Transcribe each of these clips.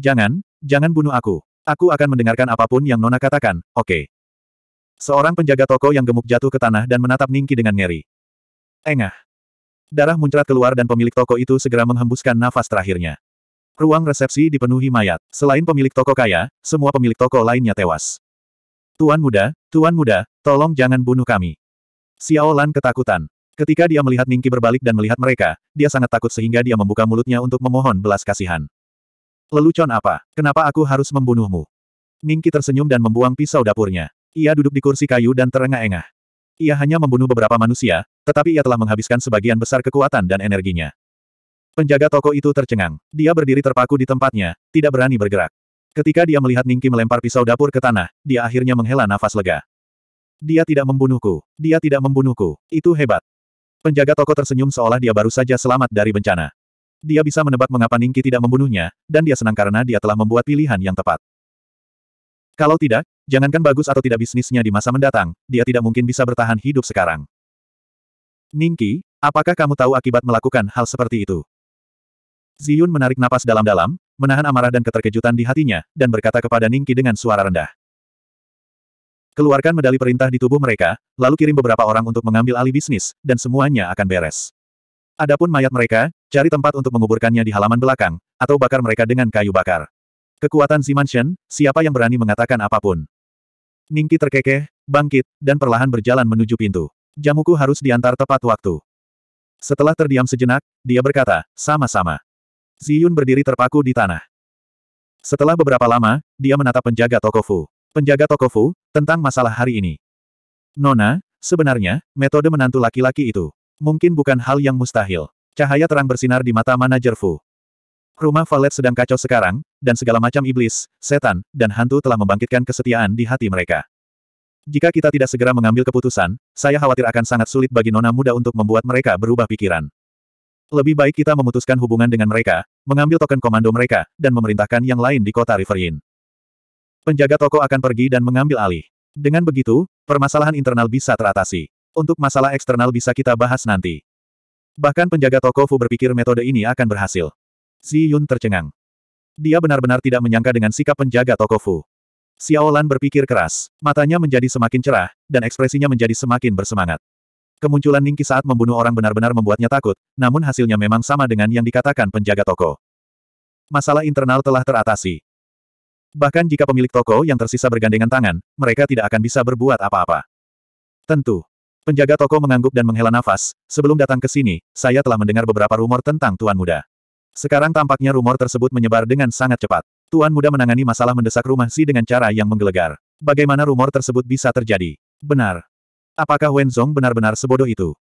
Jangan, jangan bunuh aku. Aku akan mendengarkan apapun yang Nona katakan, oke. Okay. Seorang penjaga toko yang gemuk jatuh ke tanah dan menatap Ningki dengan ngeri. Engah. Darah muncrat keluar dan pemilik toko itu segera menghembuskan nafas terakhirnya. Ruang resepsi dipenuhi mayat. Selain pemilik toko kaya, semua pemilik toko lainnya tewas. Tuan muda, tuan muda, tolong jangan bunuh kami. Xiao Lan ketakutan. Ketika dia melihat Ningki berbalik dan melihat mereka, dia sangat takut sehingga dia membuka mulutnya untuk memohon belas kasihan. Lelucon apa? Kenapa aku harus membunuhmu? Ningki tersenyum dan membuang pisau dapurnya. Ia duduk di kursi kayu dan terengah-engah. Ia hanya membunuh beberapa manusia, tetapi ia telah menghabiskan sebagian besar kekuatan dan energinya. Penjaga toko itu tercengang. Dia berdiri terpaku di tempatnya, tidak berani bergerak. Ketika dia melihat Ningki melempar pisau dapur ke tanah, dia akhirnya menghela nafas lega. Dia tidak membunuhku. Dia tidak membunuhku. Itu hebat. Penjaga toko tersenyum seolah dia baru saja selamat dari bencana. Dia bisa menebak mengapa Ningki tidak membunuhnya, dan dia senang karena dia telah membuat pilihan yang tepat. Kalau tidak, jangankan bagus atau tidak bisnisnya di masa mendatang, dia tidak mungkin bisa bertahan hidup sekarang. Ningki, apakah kamu tahu akibat melakukan hal seperti itu? Ziyun menarik napas dalam-dalam, menahan amarah dan keterkejutan di hatinya, dan berkata kepada Ningki dengan suara rendah. Keluarkan medali perintah di tubuh mereka, lalu kirim beberapa orang untuk mengambil alih bisnis, dan semuanya akan beres. Adapun mayat mereka, Cari tempat untuk menguburkannya di halaman belakang, atau bakar mereka dengan kayu bakar. Kekuatan si Mansion, siapa yang berani mengatakan apapun. Ningki terkekeh, bangkit, dan perlahan berjalan menuju pintu. Jamuku harus diantar tepat waktu. Setelah terdiam sejenak, dia berkata, sama-sama. Ziyun berdiri terpaku di tanah. Setelah beberapa lama, dia menatap penjaga Tokofu. Penjaga Tokofu, tentang masalah hari ini. Nona, sebenarnya, metode menantu laki-laki itu mungkin bukan hal yang mustahil. Cahaya terang bersinar di mata manajer Fu. Rumah Valet sedang kacau sekarang, dan segala macam iblis, setan, dan hantu telah membangkitkan kesetiaan di hati mereka. Jika kita tidak segera mengambil keputusan, saya khawatir akan sangat sulit bagi nona muda untuk membuat mereka berubah pikiran. Lebih baik kita memutuskan hubungan dengan mereka, mengambil token komando mereka, dan memerintahkan yang lain di kota Riverin. Penjaga toko akan pergi dan mengambil alih. Dengan begitu, permasalahan internal bisa teratasi. Untuk masalah eksternal bisa kita bahas nanti. Bahkan penjaga toko Fu berpikir metode ini akan berhasil. Xi Yun tercengang. Dia benar-benar tidak menyangka dengan sikap penjaga toko Fu. Xiao Lan berpikir keras, matanya menjadi semakin cerah, dan ekspresinya menjadi semakin bersemangat. Kemunculan Ningki saat membunuh orang benar-benar membuatnya takut, namun hasilnya memang sama dengan yang dikatakan penjaga toko. Masalah internal telah teratasi. Bahkan jika pemilik toko yang tersisa bergandengan tangan, mereka tidak akan bisa berbuat apa-apa. Tentu, Penjaga toko mengangguk dan menghela nafas, sebelum datang ke sini, saya telah mendengar beberapa rumor tentang Tuan Muda. Sekarang tampaknya rumor tersebut menyebar dengan sangat cepat. Tuan Muda menangani masalah mendesak rumah Si dengan cara yang menggelegar. Bagaimana rumor tersebut bisa terjadi? Benar. Apakah Wen Zong benar-benar sebodoh itu?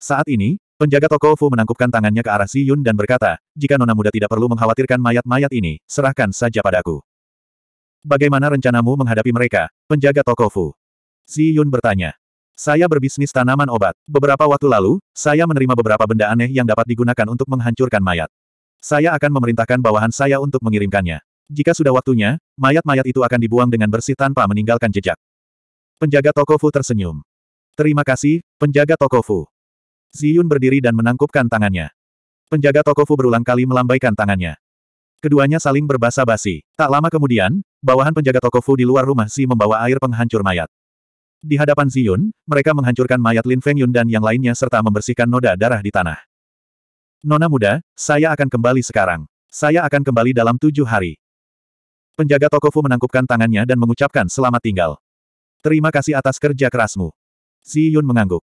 Saat ini, penjaga toko Fu menangkupkan tangannya ke arah Si Yun dan berkata, jika Nona Muda tidak perlu mengkhawatirkan mayat-mayat ini, serahkan saja padaku. Bagaimana rencanamu menghadapi mereka, penjaga toko Fu? Si Yun bertanya. Saya berbisnis tanaman obat. Beberapa waktu lalu, saya menerima beberapa benda aneh yang dapat digunakan untuk menghancurkan mayat. Saya akan memerintahkan bawahan saya untuk mengirimkannya. Jika sudah waktunya, mayat-mayat itu akan dibuang dengan bersih tanpa meninggalkan jejak. Penjaga toko Fu tersenyum. Terima kasih, penjaga toko Fu. Ziyun berdiri dan menangkupkan tangannya. Penjaga toko Fu berulang kali melambaikan tangannya. Keduanya saling berbasa-basi. Tak lama kemudian, bawahan penjaga toko Fu di luar rumah Si membawa air penghancur mayat. Di hadapan Ziyun, mereka menghancurkan mayat Lin Feng Yun dan yang lainnya serta membersihkan noda darah di tanah. Nona muda, saya akan kembali sekarang. Saya akan kembali dalam tujuh hari. Penjaga Tokofu menangkupkan tangannya dan mengucapkan selamat tinggal. Terima kasih atas kerja kerasmu. Ziyun mengangguk.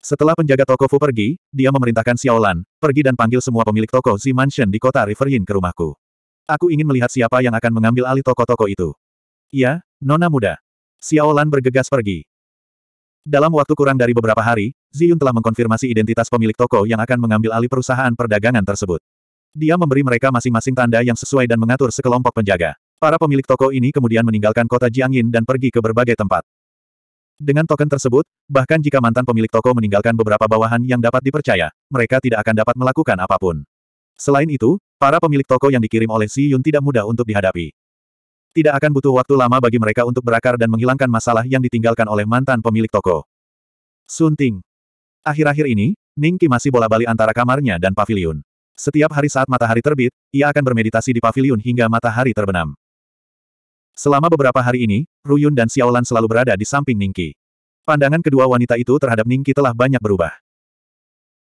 Setelah penjaga Tokofu pergi, dia memerintahkan Xiaolan, pergi dan panggil semua pemilik toko Zi Mansion di kota River Yin ke rumahku. Aku ingin melihat siapa yang akan mengambil alih toko-toko itu. Iya, Nona muda. Xiaolan bergegas pergi. Dalam waktu kurang dari beberapa hari, Ziyun telah mengkonfirmasi identitas pemilik toko yang akan mengambil alih perusahaan perdagangan tersebut. Dia memberi mereka masing-masing tanda yang sesuai dan mengatur sekelompok penjaga. Para pemilik toko ini kemudian meninggalkan kota Jiangyin dan pergi ke berbagai tempat. Dengan token tersebut, bahkan jika mantan pemilik toko meninggalkan beberapa bawahan yang dapat dipercaya, mereka tidak akan dapat melakukan apapun. Selain itu, para pemilik toko yang dikirim oleh Si Yun tidak mudah untuk dihadapi. Tidak akan butuh waktu lama bagi mereka untuk berakar dan menghilangkan masalah yang ditinggalkan oleh mantan pemilik toko. Sunting. Akhir-akhir ini, Ningki masih bola-bali antara kamarnya dan pavilion. Setiap hari saat matahari terbit, ia akan bermeditasi di pavilion hingga matahari terbenam. Selama beberapa hari ini, Ruyun dan Xiaolan selalu berada di samping Ningki. Pandangan kedua wanita itu terhadap Ningki telah banyak berubah.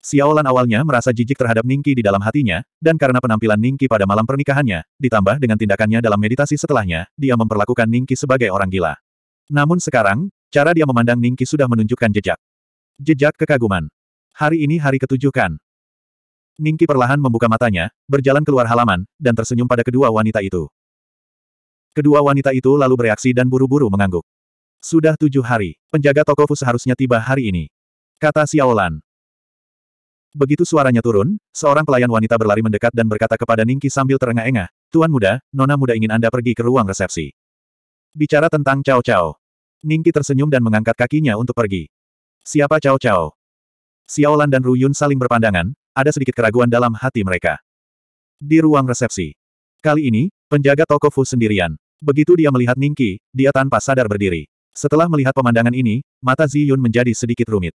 Xiaolan awalnya merasa jijik terhadap Ningki di dalam hatinya, dan karena penampilan Ningki pada malam pernikahannya, ditambah dengan tindakannya dalam meditasi setelahnya, dia memperlakukan Ningki sebagai orang gila. Namun sekarang, cara dia memandang Ningki sudah menunjukkan jejak. Jejak kekaguman. Hari ini hari ketujuh kan? Ningki perlahan membuka matanya, berjalan keluar halaman, dan tersenyum pada kedua wanita itu. Kedua wanita itu lalu bereaksi dan buru-buru mengangguk. Sudah tujuh hari, penjaga toko Fu seharusnya tiba hari ini. Kata Xiaolan. Begitu suaranya turun, seorang pelayan wanita berlari mendekat dan berkata kepada Ningki sambil terengah-engah, Tuan muda, nona muda ingin Anda pergi ke ruang resepsi. Bicara tentang Cao Cao. Ningki tersenyum dan mengangkat kakinya untuk pergi. Siapa Cao Cao? Xiaolan dan Ruyun saling berpandangan, ada sedikit keraguan dalam hati mereka. Di ruang resepsi. Kali ini, penjaga toko Fu sendirian. Begitu dia melihat Ningki, dia tanpa sadar berdiri. Setelah melihat pemandangan ini, mata Ziyun menjadi sedikit rumit.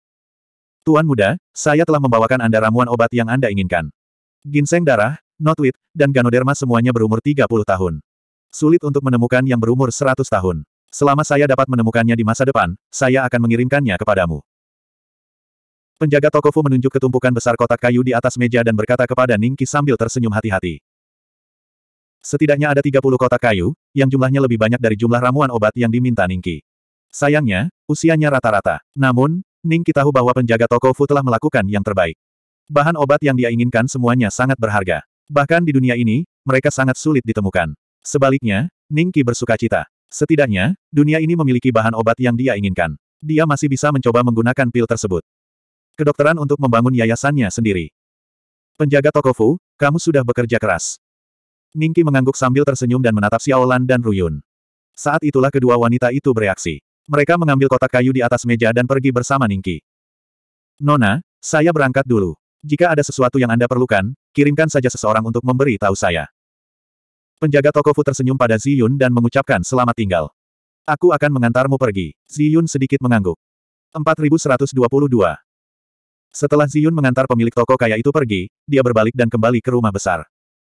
Tuan muda, saya telah membawakan Anda ramuan obat yang Anda inginkan. Ginseng darah, notwit, dan ganoderma semuanya berumur 30 tahun. Sulit untuk menemukan yang berumur 100 tahun. Selama saya dapat menemukannya di masa depan, saya akan mengirimkannya kepadamu. Penjaga Tokofu menunjuk ketumpukan besar kotak kayu di atas meja dan berkata kepada Ningki sambil tersenyum hati-hati. Setidaknya ada 30 kotak kayu, yang jumlahnya lebih banyak dari jumlah ramuan obat yang diminta Ningki. Sayangnya, usianya rata-rata. Namun, Ning tahu bahwa penjaga toko Fu telah melakukan yang terbaik. Bahan obat yang dia inginkan semuanya sangat berharga. Bahkan di dunia ini, mereka sangat sulit ditemukan. Sebaliknya, Ningki bersuka cita. Setidaknya, dunia ini memiliki bahan obat yang dia inginkan. Dia masih bisa mencoba menggunakan pil tersebut. Kedokteran untuk membangun yayasannya sendiri. Penjaga toko Fu, kamu sudah bekerja keras. Ningki mengangguk sambil tersenyum dan menatap Xiaolan dan Ruyun. Saat itulah kedua wanita itu bereaksi. Mereka mengambil kotak kayu di atas meja dan pergi bersama Ningki. Nona, saya berangkat dulu. Jika ada sesuatu yang Anda perlukan, kirimkan saja seseorang untuk memberi tahu saya. Penjaga toko Fu tersenyum pada Ziyun dan mengucapkan selamat tinggal. Aku akan mengantarmu pergi. Ziyun sedikit mengangguk. 4122 Setelah Ziyun mengantar pemilik toko kaya itu pergi, dia berbalik dan kembali ke rumah besar.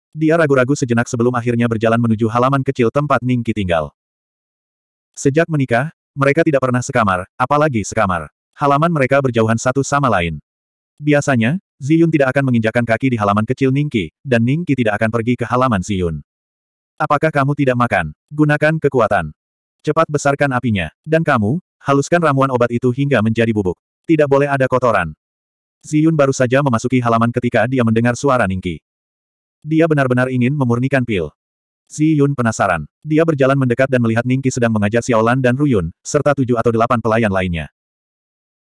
Dia ragu-ragu sejenak sebelum akhirnya berjalan menuju halaman kecil tempat Ningki tinggal. Sejak menikah, mereka tidak pernah sekamar, apalagi sekamar. Halaman mereka berjauhan satu sama lain. Biasanya, Ziyun tidak akan menginjakan kaki di halaman kecil Ningki, dan Ningki tidak akan pergi ke halaman Ziyun. Apakah kamu tidak makan? Gunakan kekuatan. Cepat besarkan apinya. Dan kamu, haluskan ramuan obat itu hingga menjadi bubuk. Tidak boleh ada kotoran. Ziyun baru saja memasuki halaman ketika dia mendengar suara Ningki. Dia benar-benar ingin memurnikan pil. Si Yun penasaran. Dia berjalan mendekat dan melihat Ningki sedang mengajar Xiaolan dan Ruyun, serta tujuh atau delapan pelayan lainnya.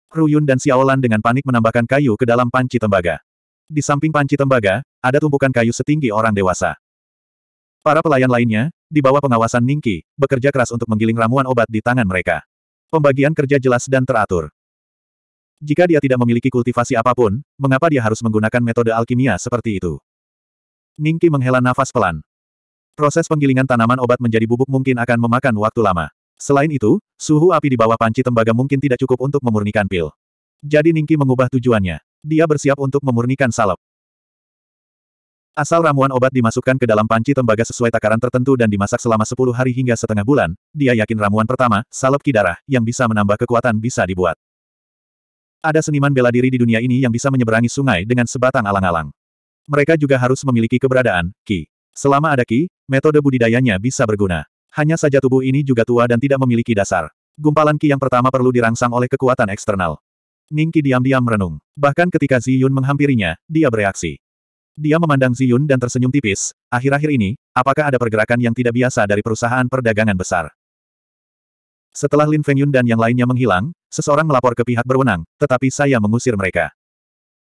Ruyun dan Xiaolan dengan panik menambahkan kayu ke dalam panci tembaga. Di samping panci tembaga, ada tumpukan kayu setinggi orang dewasa. Para pelayan lainnya, di bawah pengawasan Ningki, bekerja keras untuk menggiling ramuan obat di tangan mereka. Pembagian kerja jelas dan teratur. Jika dia tidak memiliki kultivasi apapun, mengapa dia harus menggunakan metode alkimia seperti itu? Ningki menghela nafas pelan. Proses penggilingan tanaman obat menjadi bubuk mungkin akan memakan waktu lama. Selain itu, suhu api di bawah panci tembaga mungkin tidak cukup untuk memurnikan pil. Jadi Ningki mengubah tujuannya. Dia bersiap untuk memurnikan salep. Asal ramuan obat dimasukkan ke dalam panci tembaga sesuai takaran tertentu dan dimasak selama 10 hari hingga setengah bulan, dia yakin ramuan pertama, salep kidarah, yang bisa menambah kekuatan bisa dibuat. Ada seniman bela diri di dunia ini yang bisa menyeberangi sungai dengan sebatang alang-alang. Mereka juga harus memiliki keberadaan, Ki. Selama ada ki, metode budidayanya bisa berguna. Hanya saja tubuh ini juga tua dan tidak memiliki dasar. Gumpalan ki yang pertama perlu dirangsang oleh kekuatan eksternal. Ning diam-diam merenung. Bahkan ketika Ziyun menghampirinya, dia bereaksi. Dia memandang Ziyun dan tersenyum tipis, akhir-akhir ini, apakah ada pergerakan yang tidak biasa dari perusahaan perdagangan besar? Setelah Lin Fengyun dan yang lainnya menghilang, seseorang melapor ke pihak berwenang, tetapi saya mengusir mereka.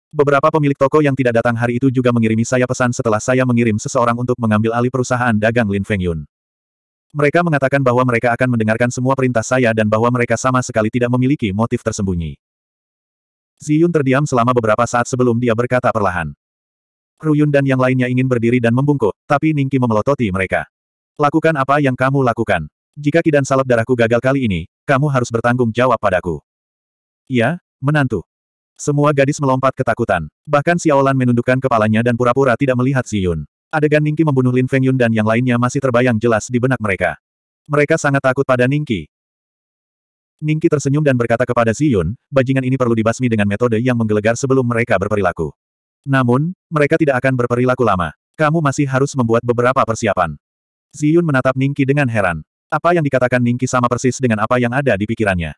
Beberapa pemilik toko yang tidak datang hari itu juga mengirimi saya pesan setelah saya mengirim seseorang untuk mengambil alih perusahaan dagang Lin Feng Yun. Mereka mengatakan bahwa mereka akan mendengarkan semua perintah saya dan bahwa mereka sama sekali tidak memiliki motif tersembunyi. Yun terdiam selama beberapa saat sebelum dia berkata perlahan. Yun dan yang lainnya ingin berdiri dan membungkuk, tapi Ningki memelototi mereka. Lakukan apa yang kamu lakukan. Jika kidan salep darahku gagal kali ini, kamu harus bertanggung jawab padaku. Ya, menantu. Semua gadis melompat ketakutan. Bahkan Xiaolan menundukkan kepalanya dan pura-pura tidak melihat Si Yun. Adegan Ningki membunuh Lin Feng Yun dan yang lainnya masih terbayang jelas di benak mereka. Mereka sangat takut pada Ningki. Ningki tersenyum dan berkata kepada Si Yun, bajingan ini perlu dibasmi dengan metode yang menggelegar sebelum mereka berperilaku. Namun, mereka tidak akan berperilaku lama. Kamu masih harus membuat beberapa persiapan. Si Yun menatap Ningki dengan heran. Apa yang dikatakan Ningki sama persis dengan apa yang ada di pikirannya.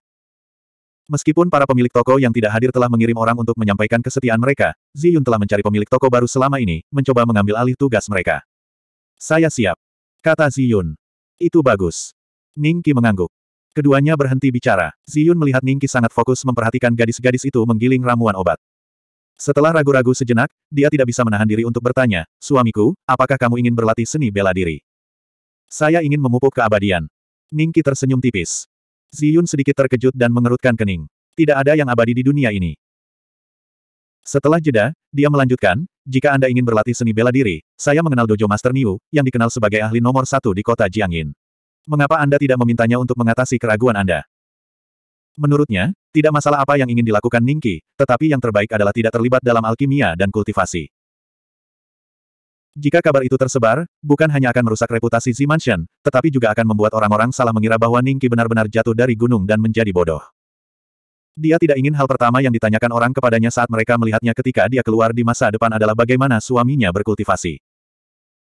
Meskipun para pemilik toko yang tidak hadir telah mengirim orang untuk menyampaikan kesetiaan mereka, Ziyun telah mencari pemilik toko baru selama ini, mencoba mengambil alih tugas mereka. Saya siap. Kata Ziyun. Itu bagus. Ningki mengangguk. Keduanya berhenti bicara. Ziyun melihat Ningki sangat fokus memperhatikan gadis-gadis itu menggiling ramuan obat. Setelah ragu-ragu sejenak, dia tidak bisa menahan diri untuk bertanya, Suamiku, apakah kamu ingin berlatih seni bela diri? Saya ingin memupuk keabadian. Ningki tersenyum tipis. Ziyun sedikit terkejut dan mengerutkan kening. Tidak ada yang abadi di dunia ini. Setelah jeda, dia melanjutkan, jika Anda ingin berlatih seni bela diri, saya mengenal Dojo Master Niu, yang dikenal sebagai ahli nomor satu di kota Jiangin. Mengapa Anda tidak memintanya untuk mengatasi keraguan Anda? Menurutnya, tidak masalah apa yang ingin dilakukan Ningki, tetapi yang terbaik adalah tidak terlibat dalam alkimia dan kultivasi. Jika kabar itu tersebar, bukan hanya akan merusak reputasi Z Mansion, tetapi juga akan membuat orang-orang salah mengira bahwa Ningki benar-benar jatuh dari gunung dan menjadi bodoh. Dia tidak ingin hal pertama yang ditanyakan orang kepadanya saat mereka melihatnya ketika dia keluar di masa depan adalah bagaimana suaminya berkultivasi.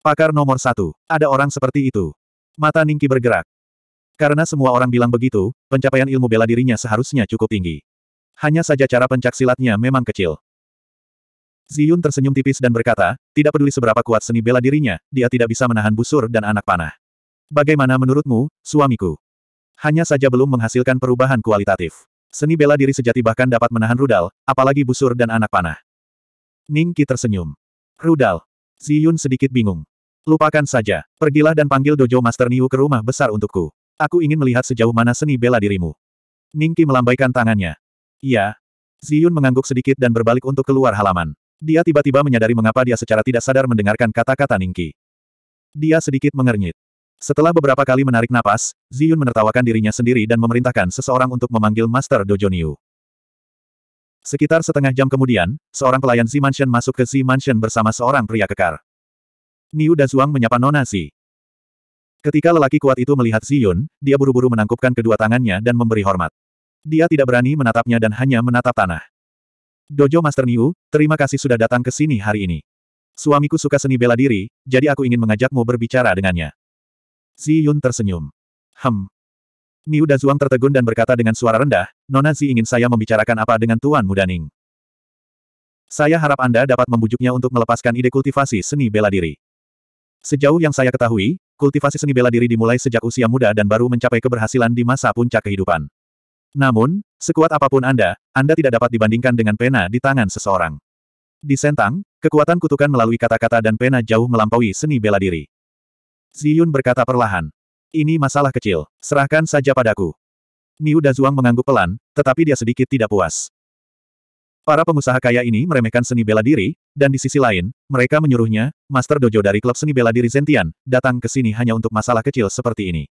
Pakar nomor satu, ada orang seperti itu. Mata Ningki bergerak. Karena semua orang bilang begitu, pencapaian ilmu bela dirinya seharusnya cukup tinggi. Hanya saja cara pencaksilatnya memang kecil. Ziyun tersenyum tipis dan berkata, tidak peduli seberapa kuat seni bela dirinya, dia tidak bisa menahan busur dan anak panah. Bagaimana menurutmu, suamiku? Hanya saja belum menghasilkan perubahan kualitatif. Seni bela diri sejati bahkan dapat menahan rudal, apalagi busur dan anak panah. Ning Qi tersenyum. Rudal. Ziyun sedikit bingung. Lupakan saja, pergilah dan panggil dojo Master Niu ke rumah besar untukku. Aku ingin melihat sejauh mana seni bela dirimu. Ning Qi melambaikan tangannya. Iya. Ziyun mengangguk sedikit dan berbalik untuk keluar halaman. Dia tiba-tiba menyadari mengapa dia secara tidak sadar mendengarkan kata-kata Ningki. Dia sedikit mengernyit. Setelah beberapa kali menarik napas, Ziyun menertawakan dirinya sendiri dan memerintahkan seseorang untuk memanggil Master Dojo Niu. Sekitar setengah jam kemudian, seorang pelayan Z Mansion masuk ke Z Mansion bersama seorang pria kekar. Niu dan Zhuang menyapa Nona Z. Ketika lelaki kuat itu melihat Ziyun, dia buru-buru menangkupkan kedua tangannya dan memberi hormat. Dia tidak berani menatapnya dan hanya menatap tanah. Dojo Master Niu, terima kasih sudah datang ke sini hari ini. Suamiku suka seni bela diri, jadi aku ingin mengajakmu berbicara dengannya. Si Yun tersenyum. Hem. Niu Dazuang tertegun dan berkata dengan suara rendah, Nona Zi ingin saya membicarakan apa dengan Tuan Muda Ning. Saya harap Anda dapat membujuknya untuk melepaskan ide kultivasi seni bela diri. Sejauh yang saya ketahui, kultivasi seni bela diri dimulai sejak usia muda dan baru mencapai keberhasilan di masa puncak kehidupan. Namun, sekuat apapun Anda, Anda tidak dapat dibandingkan dengan pena di tangan seseorang. Di Sentang, kekuatan kutukan melalui kata-kata dan pena jauh melampaui seni bela diri. Ziyun berkata perlahan. Ini masalah kecil, serahkan saja padaku. Niu Dazuang mengangguk pelan, tetapi dia sedikit tidak puas. Para pengusaha kaya ini meremehkan seni bela diri, dan di sisi lain, mereka menyuruhnya, Master Dojo dari klub seni bela diri Zentian, datang ke sini hanya untuk masalah kecil seperti ini.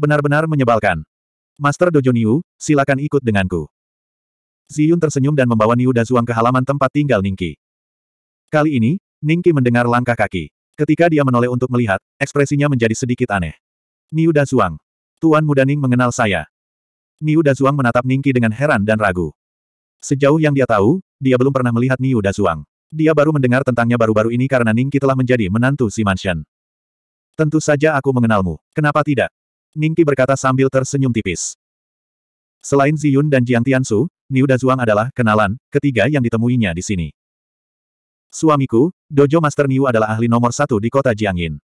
Benar-benar menyebalkan. Master Dojo Niu, silakan ikut denganku. Ziyun tersenyum dan membawa Niu Dazuang ke halaman tempat tinggal Ningki. Kali ini, Ningki mendengar langkah kaki. Ketika dia menoleh untuk melihat, ekspresinya menjadi sedikit aneh. Niu Dazuang. Tuan Muda Ning mengenal saya. Niu Dazuang menatap Ningki dengan heran dan ragu. Sejauh yang dia tahu, dia belum pernah melihat Niu Dazuang. Dia baru mendengar tentangnya baru-baru ini karena Ningki telah menjadi menantu si Mansion. Tentu saja aku mengenalmu. Kenapa tidak? Ningki berkata sambil tersenyum tipis. Selain Ziyun dan Jiang Tiansu, Niu Zhuang adalah kenalan ketiga yang ditemuinya di sini. Suamiku, Dojo Master Niu adalah ahli nomor satu di kota Jiangyin.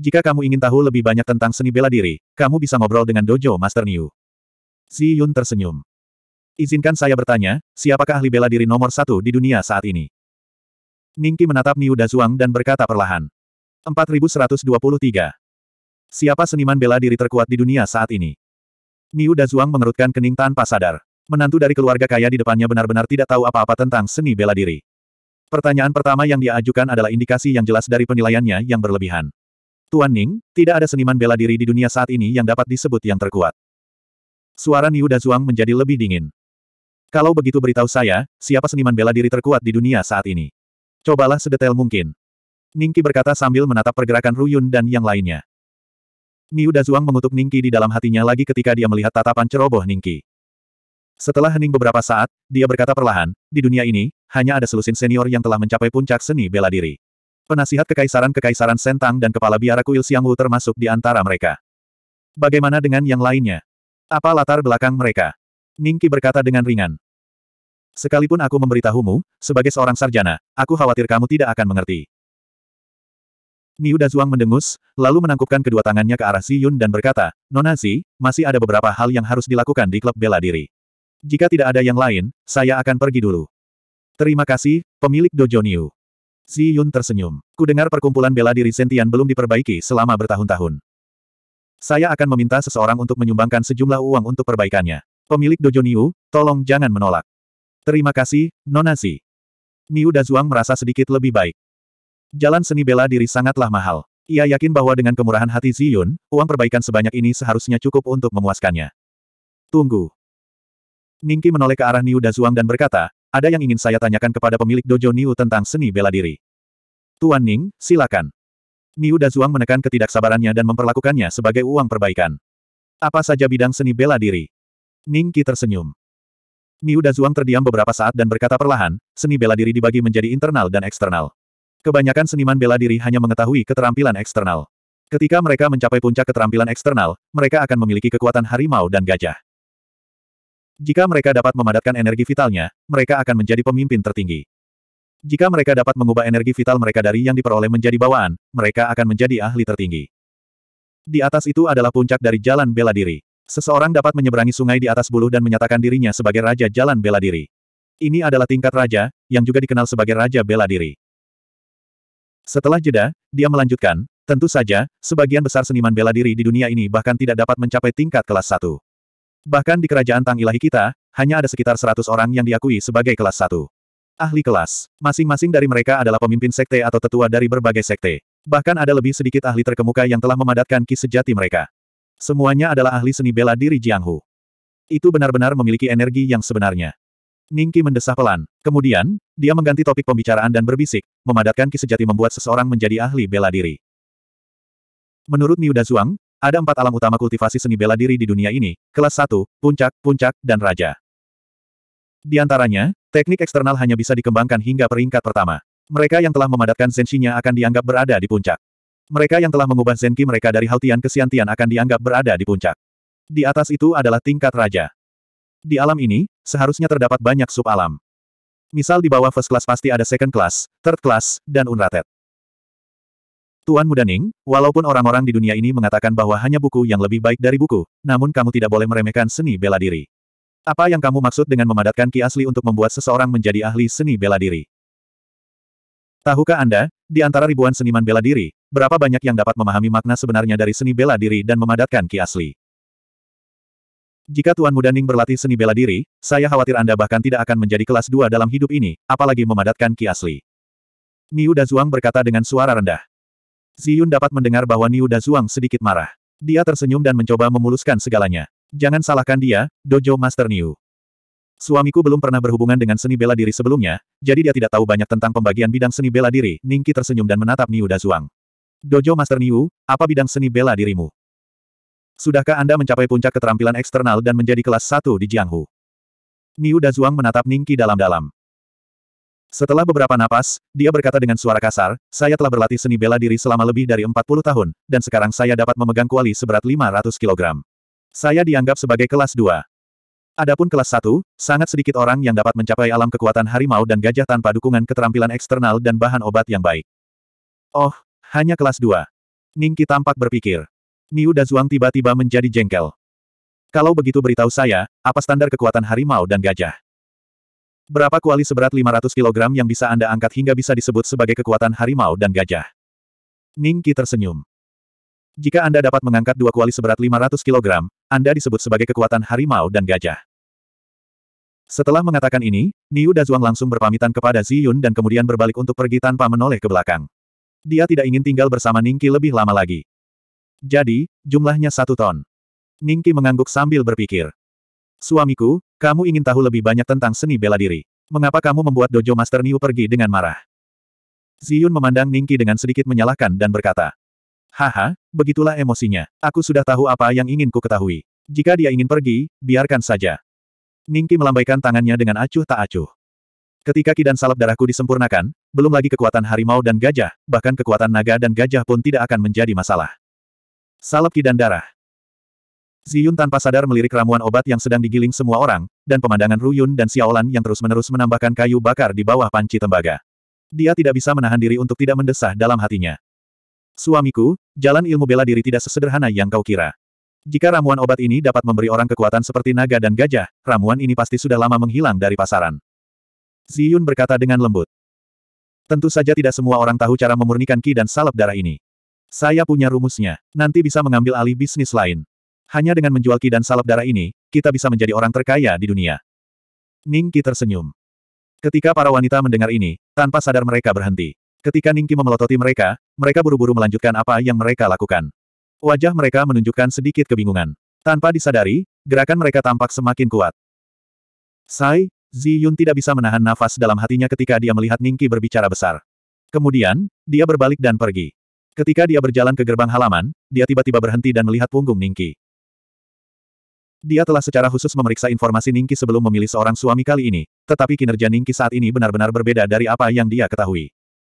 Jika kamu ingin tahu lebih banyak tentang seni bela diri, kamu bisa ngobrol dengan Dojo Master Niu. Yun tersenyum. Izinkan saya bertanya, siapakah ahli bela diri nomor satu di dunia saat ini? Ningki menatap Niu Zhuang dan berkata perlahan. 4123. Siapa seniman bela diri terkuat di dunia saat ini? Niu Dazuang mengerutkan kening tanpa sadar. Menantu dari keluarga kaya di depannya benar-benar tidak tahu apa-apa tentang seni bela diri. Pertanyaan pertama yang dia ajukan adalah indikasi yang jelas dari penilaiannya yang berlebihan. Tuan Ning, tidak ada seniman bela diri di dunia saat ini yang dapat disebut yang terkuat. Suara Niu Dazuang menjadi lebih dingin. Kalau begitu beritahu saya, siapa seniman bela diri terkuat di dunia saat ini? Cobalah sedetail mungkin. Ningki berkata sambil menatap pergerakan Ruyun dan yang lainnya. Niu Dazuang mengutuk Ningki di dalam hatinya lagi ketika dia melihat tatapan ceroboh Ningki. Setelah hening beberapa saat, dia berkata perlahan, di dunia ini, hanya ada selusin senior yang telah mencapai puncak seni bela diri. Penasihat kekaisaran-kekaisaran Sentang dan kepala biara kuil Siang Wu termasuk di antara mereka. Bagaimana dengan yang lainnya? Apa latar belakang mereka? Ningki berkata dengan ringan. Sekalipun aku memberitahumu, sebagai seorang sarjana, aku khawatir kamu tidak akan mengerti. Niu Dazuang mendengus, lalu menangkupkan kedua tangannya ke arah Si Yun dan berkata, Nona Si, masih ada beberapa hal yang harus dilakukan di klub bela diri. Jika tidak ada yang lain, saya akan pergi dulu. Terima kasih, pemilik Dojo Niu. Si Yun tersenyum. Ku dengar perkumpulan bela diri Sentian belum diperbaiki selama bertahun-tahun. Saya akan meminta seseorang untuk menyumbangkan sejumlah uang untuk perbaikannya. Pemilik Dojo Niu, tolong jangan menolak. Terima kasih, Nona Si. Niu Dazuang merasa sedikit lebih baik. Jalan seni bela diri sangatlah mahal. Ia yakin bahwa dengan kemurahan hati Ziyun, uang perbaikan sebanyak ini seharusnya cukup untuk memuaskannya. Tunggu. Ningki menoleh ke arah Niu Dazuang dan berkata, ada yang ingin saya tanyakan kepada pemilik dojo Niu tentang seni bela diri. Tuan Ning, silakan. Niu Dazuang menekan ketidaksabarannya dan memperlakukannya sebagai uang perbaikan. Apa saja bidang seni bela diri? Ningki tersenyum. Niu Dazuang terdiam beberapa saat dan berkata perlahan, seni bela diri dibagi menjadi internal dan eksternal. Kebanyakan seniman bela diri hanya mengetahui keterampilan eksternal. Ketika mereka mencapai puncak keterampilan eksternal, mereka akan memiliki kekuatan harimau dan gajah. Jika mereka dapat memadatkan energi vitalnya, mereka akan menjadi pemimpin tertinggi. Jika mereka dapat mengubah energi vital mereka dari yang diperoleh menjadi bawaan, mereka akan menjadi ahli tertinggi. Di atas itu adalah puncak dari jalan bela diri. Seseorang dapat menyeberangi sungai di atas buluh dan menyatakan dirinya sebagai raja jalan bela diri. Ini adalah tingkat raja, yang juga dikenal sebagai raja bela diri. Setelah jeda, dia melanjutkan, tentu saja, sebagian besar seniman bela diri di dunia ini bahkan tidak dapat mencapai tingkat kelas 1. Bahkan di kerajaan Tang Ilahi kita, hanya ada sekitar 100 orang yang diakui sebagai kelas 1. Ahli kelas, masing-masing dari mereka adalah pemimpin sekte atau tetua dari berbagai sekte. Bahkan ada lebih sedikit ahli terkemuka yang telah memadatkan ki sejati mereka. Semuanya adalah ahli seni bela diri Jianghu. Itu benar-benar memiliki energi yang sebenarnya. Ningki mendesah pelan. Kemudian, dia mengganti topik pembicaraan dan berbisik, memadatkan ki sejati membuat seseorang menjadi ahli bela diri. Menurut Niu Dazuang, ada empat alam utama kultivasi seni bela diri di dunia ini, kelas satu, puncak, puncak, dan raja. Di antaranya, teknik eksternal hanya bisa dikembangkan hingga peringkat pertama. Mereka yang telah memadatkan zenshinya akan dianggap berada di puncak. Mereka yang telah mengubah zenki mereka dari haltian ke siantian akan dianggap berada di puncak. Di atas itu adalah tingkat raja. Di alam ini, seharusnya terdapat banyak sub-alam. Misal di bawah first class pasti ada second class, third class, dan unrated. Tuan Muda Ning, walaupun orang-orang di dunia ini mengatakan bahwa hanya buku yang lebih baik dari buku, namun kamu tidak boleh meremehkan seni bela diri. Apa yang kamu maksud dengan memadatkan ki asli untuk membuat seseorang menjadi ahli seni bela diri? Tahukah Anda, di antara ribuan seniman bela diri, berapa banyak yang dapat memahami makna sebenarnya dari seni bela diri dan memadatkan ki asli? Jika Tuan Muda Ning berlatih seni bela diri, saya khawatir Anda bahkan tidak akan menjadi kelas dua dalam hidup ini, apalagi memadatkan Ki asli. Niu Dazuang berkata dengan suara rendah. Ziyun dapat mendengar bahwa Niu Dazuang sedikit marah. Dia tersenyum dan mencoba memuluskan segalanya. Jangan salahkan dia, Dojo Master Niu. Suamiku belum pernah berhubungan dengan seni bela diri sebelumnya, jadi dia tidak tahu banyak tentang pembagian bidang seni bela diri. Ningki tersenyum dan menatap Niu Dazuang. Dojo Master Niu, apa bidang seni bela dirimu? Sudahkah Anda mencapai puncak keterampilan eksternal dan menjadi kelas 1 di Jianghu? Niu Dazuang menatap Ningki dalam-dalam. Setelah beberapa napas, dia berkata dengan suara kasar, saya telah berlatih seni bela diri selama lebih dari 40 tahun, dan sekarang saya dapat memegang kuali seberat 500 kg. Saya dianggap sebagai kelas 2. Adapun kelas 1, sangat sedikit orang yang dapat mencapai alam kekuatan harimau dan gajah tanpa dukungan keterampilan eksternal dan bahan obat yang baik. Oh, hanya kelas 2. Ningki tampak berpikir. Niu Dazuang tiba-tiba menjadi jengkel. Kalau begitu beritahu saya, apa standar kekuatan harimau dan gajah? Berapa kuali seberat 500 kg yang bisa Anda angkat hingga bisa disebut sebagai kekuatan harimau dan gajah? Ning Qi tersenyum. Jika Anda dapat mengangkat dua kuali seberat 500 kg, Anda disebut sebagai kekuatan harimau dan gajah. Setelah mengatakan ini, Niu Dazuang langsung berpamitan kepada Ziyun dan kemudian berbalik untuk pergi tanpa menoleh ke belakang. Dia tidak ingin tinggal bersama Ningki lebih lama lagi. Jadi, jumlahnya satu ton. Ningki mengangguk sambil berpikir. Suamiku, kamu ingin tahu lebih banyak tentang seni bela diri. Mengapa kamu membuat dojo Master Niu pergi dengan marah? Ziyun memandang Ningki dengan sedikit menyalahkan dan berkata. Haha, begitulah emosinya. Aku sudah tahu apa yang ingin ku ketahui. Jika dia ingin pergi, biarkan saja. Ningki melambaikan tangannya dengan acuh tak acuh. Ketika kidan salap darahku disempurnakan, belum lagi kekuatan harimau dan gajah, bahkan kekuatan naga dan gajah pun tidak akan menjadi masalah. Salep dan darah. Ziyun tanpa sadar melirik ramuan obat yang sedang digiling semua orang, dan pemandangan Ruyun dan Xiaolan yang terus-menerus menambahkan kayu bakar di bawah panci tembaga. Dia tidak bisa menahan diri untuk tidak mendesah dalam hatinya. Suamiku, jalan ilmu bela diri tidak sesederhana yang kau kira. Jika ramuan obat ini dapat memberi orang kekuatan seperti naga dan gajah, ramuan ini pasti sudah lama menghilang dari pasaran. Ziyun berkata dengan lembut. Tentu saja tidak semua orang tahu cara memurnikan ki dan salep darah ini. Saya punya rumusnya. Nanti bisa mengambil alih bisnis lain. Hanya dengan menjual ki dan salep darah ini, kita bisa menjadi orang terkaya di dunia. Ningki tersenyum. Ketika para wanita mendengar ini, tanpa sadar mereka berhenti. Ketika Ningki memelototi mereka, mereka buru-buru melanjutkan apa yang mereka lakukan. Wajah mereka menunjukkan sedikit kebingungan. Tanpa disadari, gerakan mereka tampak semakin kuat. Sai, Zi Yun tidak bisa menahan nafas dalam hatinya ketika dia melihat Ningki berbicara besar. Kemudian, dia berbalik dan pergi. Ketika dia berjalan ke gerbang halaman, dia tiba-tiba berhenti dan melihat punggung Ningki. Dia telah secara khusus memeriksa informasi Ningki sebelum memilih seorang suami kali ini, tetapi kinerja Ningki saat ini benar-benar berbeda dari apa yang dia ketahui.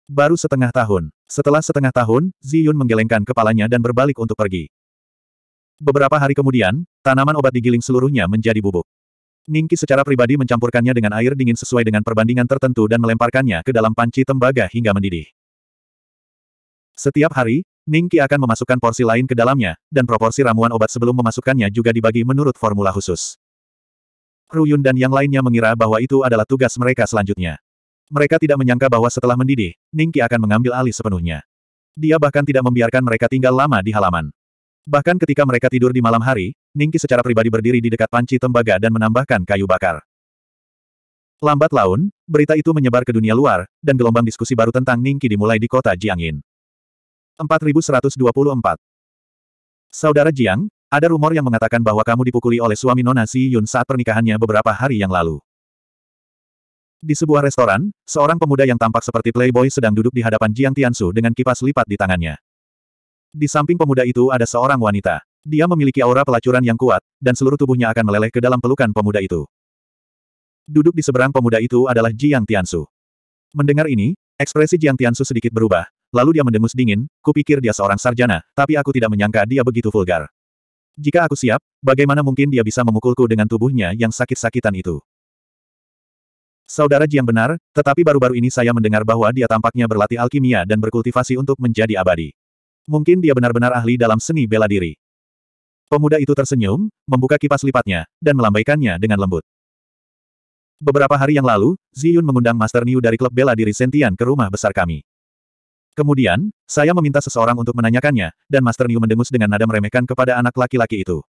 Baru setengah tahun. Setelah setengah tahun, Ziyun menggelengkan kepalanya dan berbalik untuk pergi. Beberapa hari kemudian, tanaman obat digiling seluruhnya menjadi bubuk. Ningki secara pribadi mencampurkannya dengan air dingin sesuai dengan perbandingan tertentu dan melemparkannya ke dalam panci tembaga hingga mendidih. Setiap hari, Ningki akan memasukkan porsi lain ke dalamnya, dan proporsi ramuan obat sebelum memasukkannya juga dibagi menurut formula khusus. Ruyun dan yang lainnya mengira bahwa itu adalah tugas mereka selanjutnya. Mereka tidak menyangka bahwa setelah mendidih, Ningki akan mengambil alih sepenuhnya. Dia bahkan tidak membiarkan mereka tinggal lama di halaman. Bahkan ketika mereka tidur di malam hari, Ningki secara pribadi berdiri di dekat panci tembaga dan menambahkan kayu bakar. Lambat laun, berita itu menyebar ke dunia luar, dan gelombang diskusi baru tentang Ningki dimulai di kota Jiangin. 4124. Saudara Jiang, ada rumor yang mengatakan bahwa kamu dipukuli oleh suami Nona Si Yun saat pernikahannya beberapa hari yang lalu. Di sebuah restoran, seorang pemuda yang tampak seperti playboy sedang duduk di hadapan Jiang Tianshu dengan kipas lipat di tangannya. Di samping pemuda itu ada seorang wanita. Dia memiliki aura pelacuran yang kuat, dan seluruh tubuhnya akan meleleh ke dalam pelukan pemuda itu. Duduk di seberang pemuda itu adalah Jiang Tianshu. Mendengar ini, ekspresi Jiang Tianshu sedikit berubah, lalu dia mendengus dingin, kupikir dia seorang sarjana, tapi aku tidak menyangka dia begitu vulgar. Jika aku siap, bagaimana mungkin dia bisa memukulku dengan tubuhnya yang sakit-sakitan itu? Saudara Jiang benar, tetapi baru-baru ini saya mendengar bahwa dia tampaknya berlatih alkimia dan berkultivasi untuk menjadi abadi. Mungkin dia benar-benar ahli dalam seni bela diri. Pemuda itu tersenyum, membuka kipas lipatnya, dan melambaikannya dengan lembut. Beberapa hari yang lalu, Ziyun mengundang Master Niu dari klub bela diri Sentian ke rumah besar kami. Kemudian, saya meminta seseorang untuk menanyakannya, dan Master Niu mendengus dengan nada meremehkan kepada anak laki-laki itu.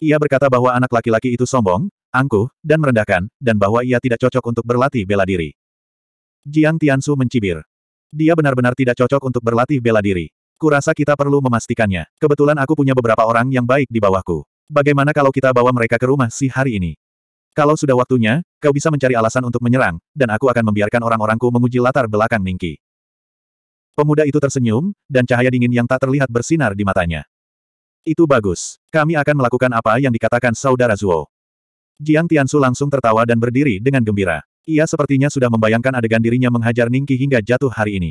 Ia berkata bahwa anak laki-laki itu sombong, angkuh, dan merendahkan, dan bahwa ia tidak cocok untuk berlatih bela diri. Jiang Tiansu mencibir. Dia benar-benar tidak cocok untuk berlatih bela diri. Kurasa kita perlu memastikannya. Kebetulan aku punya beberapa orang yang baik di bawahku. Bagaimana kalau kita bawa mereka ke rumah si hari ini? Kalau sudah waktunya, kau bisa mencari alasan untuk menyerang, dan aku akan membiarkan orang-orangku menguji latar belakang Ningki. Pemuda itu tersenyum, dan cahaya dingin yang tak terlihat bersinar di matanya. Itu bagus. Kami akan melakukan apa yang dikatakan saudara Zuo. Jiang Tiansu langsung tertawa dan berdiri dengan gembira. Ia sepertinya sudah membayangkan adegan dirinya menghajar Ningki hingga jatuh hari ini.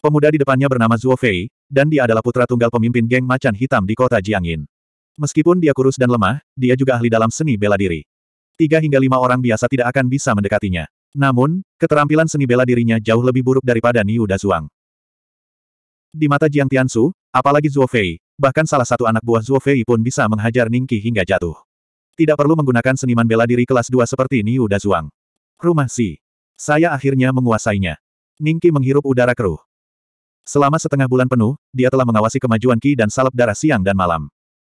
Pemuda di depannya bernama Zuo Fei, dan dia adalah putra tunggal pemimpin geng macan hitam di kota Jiangin. Meskipun dia kurus dan lemah, dia juga ahli dalam seni bela diri. Tiga hingga lima orang biasa tidak akan bisa mendekatinya. Namun, keterampilan seni bela dirinya jauh lebih buruk daripada Niu Zhuang. Di mata Jiang Tiansu, apalagi Zhuo Fei, bahkan salah satu anak buah Zhuo Fei pun bisa menghajar Ningqi hingga jatuh. Tidak perlu menggunakan seniman bela diri kelas 2 seperti Niu Zhuang. Rumah Si. Saya akhirnya menguasainya. Ningqi menghirup udara keruh. Selama setengah bulan penuh, dia telah mengawasi kemajuan Ki dan salep darah siang dan malam.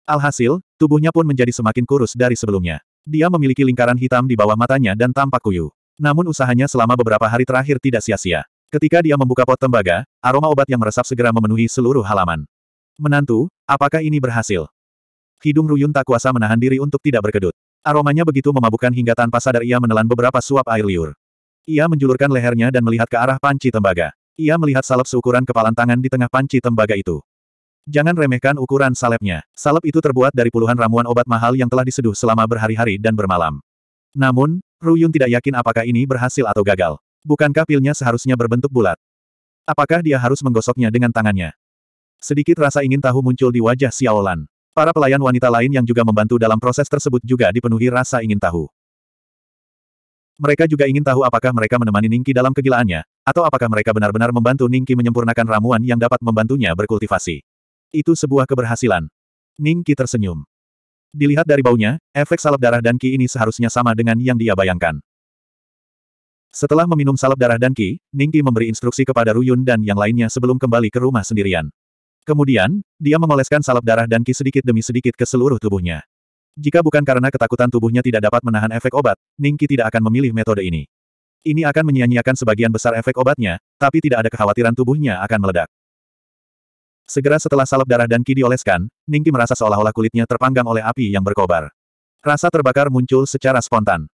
Alhasil, tubuhnya pun menjadi semakin kurus dari sebelumnya. Dia memiliki lingkaran hitam di bawah matanya dan tampak kuyu. Namun usahanya selama beberapa hari terakhir tidak sia-sia. Ketika dia membuka pot tembaga, aroma obat yang meresap segera memenuhi seluruh halaman. Menantu, apakah ini berhasil? Hidung Ruyun tak kuasa menahan diri untuk tidak berkedut. Aromanya begitu memabukkan hingga tanpa sadar ia menelan beberapa suap air liur. Ia menjulurkan lehernya dan melihat ke arah panci tembaga. Ia melihat salep seukuran kepalan tangan di tengah panci tembaga itu. Jangan remehkan ukuran salepnya. Salep itu terbuat dari puluhan ramuan obat mahal yang telah diseduh selama berhari-hari dan bermalam. Namun, Ruyun tidak yakin apakah ini berhasil atau gagal. Bukankah pilnya seharusnya berbentuk bulat? Apakah dia harus menggosoknya dengan tangannya? Sedikit rasa ingin tahu muncul di wajah Xiaolan. Para pelayan wanita lain yang juga membantu dalam proses tersebut juga dipenuhi rasa ingin tahu. Mereka juga ingin tahu apakah mereka menemani Ningki dalam kegilaannya, atau apakah mereka benar-benar membantu Ningki menyempurnakan ramuan yang dapat membantunya berkultivasi. Itu sebuah keberhasilan. Ningki tersenyum. Dilihat dari baunya, efek salep darah dan ki ini seharusnya sama dengan yang dia bayangkan. Setelah meminum salep darah dan ki, Ningki memberi instruksi kepada Ruyun dan yang lainnya sebelum kembali ke rumah sendirian. Kemudian, dia mengoleskan salep darah dan ki sedikit demi sedikit ke seluruh tubuhnya. Jika bukan karena ketakutan tubuhnya tidak dapat menahan efek obat, Ningki tidak akan memilih metode ini. Ini akan menyia-nyiakan sebagian besar efek obatnya, tapi tidak ada kekhawatiran tubuhnya akan meledak. Segera setelah salep darah dan ki dioleskan, Ningki merasa seolah-olah kulitnya terpanggang oleh api yang berkobar. Rasa terbakar muncul secara spontan.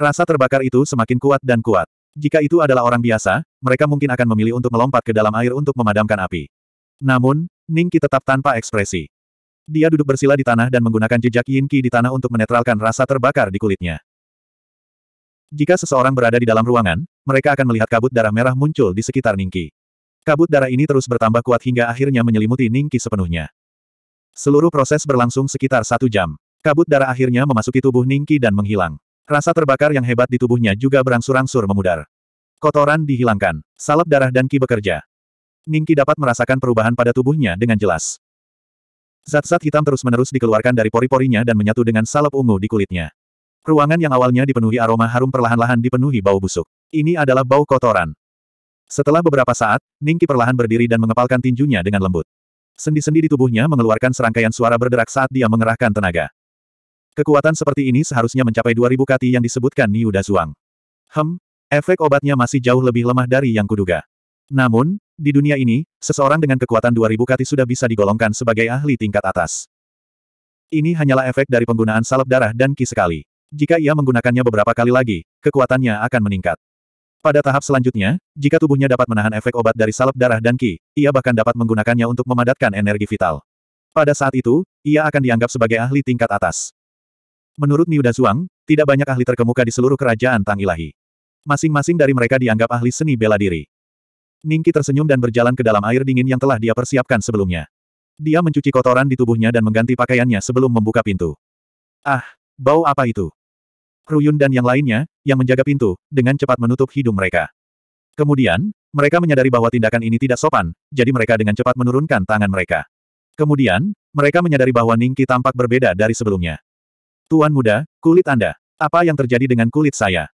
Rasa terbakar itu semakin kuat dan kuat. Jika itu adalah orang biasa, mereka mungkin akan memilih untuk melompat ke dalam air untuk memadamkan api. Namun, Ningki tetap tanpa ekspresi. Dia duduk bersila di tanah dan menggunakan jejak Yin Qi di tanah untuk menetralkan rasa terbakar di kulitnya. Jika seseorang berada di dalam ruangan, mereka akan melihat kabut darah merah muncul di sekitar Ningki. Kabut darah ini terus bertambah kuat hingga akhirnya menyelimuti Ningki sepenuhnya. Seluruh proses berlangsung sekitar satu jam. Kabut darah akhirnya memasuki tubuh Ningki dan menghilang. Rasa terbakar yang hebat di tubuhnya juga berangsur-angsur memudar. Kotoran dihilangkan. Salep darah dan ki bekerja. Ningki dapat merasakan perubahan pada tubuhnya dengan jelas. Zat-zat hitam terus-menerus dikeluarkan dari pori-porinya dan menyatu dengan salep ungu di kulitnya. Ruangan yang awalnya dipenuhi aroma harum perlahan-lahan dipenuhi bau busuk. Ini adalah bau kotoran. Setelah beberapa saat, Ningki perlahan berdiri dan mengepalkan tinjunya dengan lembut. Sendi-sendi di tubuhnya mengeluarkan serangkaian suara berderak saat dia mengerahkan tenaga. Kekuatan seperti ini seharusnya mencapai 2000 kati yang disebutkan Niuda Dazuang. Hem, efek obatnya masih jauh lebih lemah dari yang kuduga. Namun, di dunia ini, seseorang dengan kekuatan 2000 kati sudah bisa digolongkan sebagai ahli tingkat atas. Ini hanyalah efek dari penggunaan salep darah dan ki sekali. Jika ia menggunakannya beberapa kali lagi, kekuatannya akan meningkat. Pada tahap selanjutnya, jika tubuhnya dapat menahan efek obat dari salep darah dan ki, ia bahkan dapat menggunakannya untuk memadatkan energi vital. Pada saat itu, ia akan dianggap sebagai ahli tingkat atas. Menurut Niuda Zhuang, tidak banyak ahli terkemuka di seluruh kerajaan Tang Ilahi. Masing-masing dari mereka dianggap ahli seni bela diri. Ningki tersenyum dan berjalan ke dalam air dingin yang telah dia persiapkan sebelumnya. Dia mencuci kotoran di tubuhnya dan mengganti pakaiannya sebelum membuka pintu. Ah, bau apa itu? Yun dan yang lainnya, yang menjaga pintu, dengan cepat menutup hidung mereka. Kemudian, mereka menyadari bahwa tindakan ini tidak sopan, jadi mereka dengan cepat menurunkan tangan mereka. Kemudian, mereka menyadari bahwa Ningki tampak berbeda dari sebelumnya. Tuan muda, kulit Anda. Apa yang terjadi dengan kulit saya?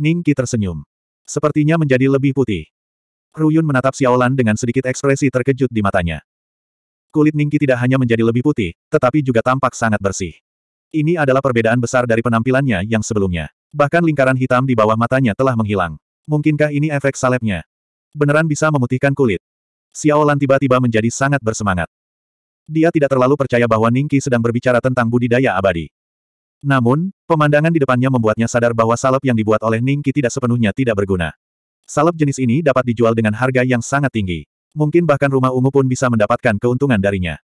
Ningki tersenyum. Sepertinya menjadi lebih putih. Yun menatap Xiaolan dengan sedikit ekspresi terkejut di matanya. Kulit Ningki tidak hanya menjadi lebih putih, tetapi juga tampak sangat bersih. Ini adalah perbedaan besar dari penampilannya yang sebelumnya. Bahkan lingkaran hitam di bawah matanya telah menghilang. Mungkinkah ini efek salepnya? Beneran bisa memutihkan kulit. Xiao Lan tiba-tiba menjadi sangat bersemangat. Dia tidak terlalu percaya bahwa Ningki sedang berbicara tentang budidaya abadi. Namun, pemandangan di depannya membuatnya sadar bahwa salep yang dibuat oleh Ningki tidak sepenuhnya tidak berguna. Salep jenis ini dapat dijual dengan harga yang sangat tinggi. Mungkin bahkan rumah ungu pun bisa mendapatkan keuntungan darinya.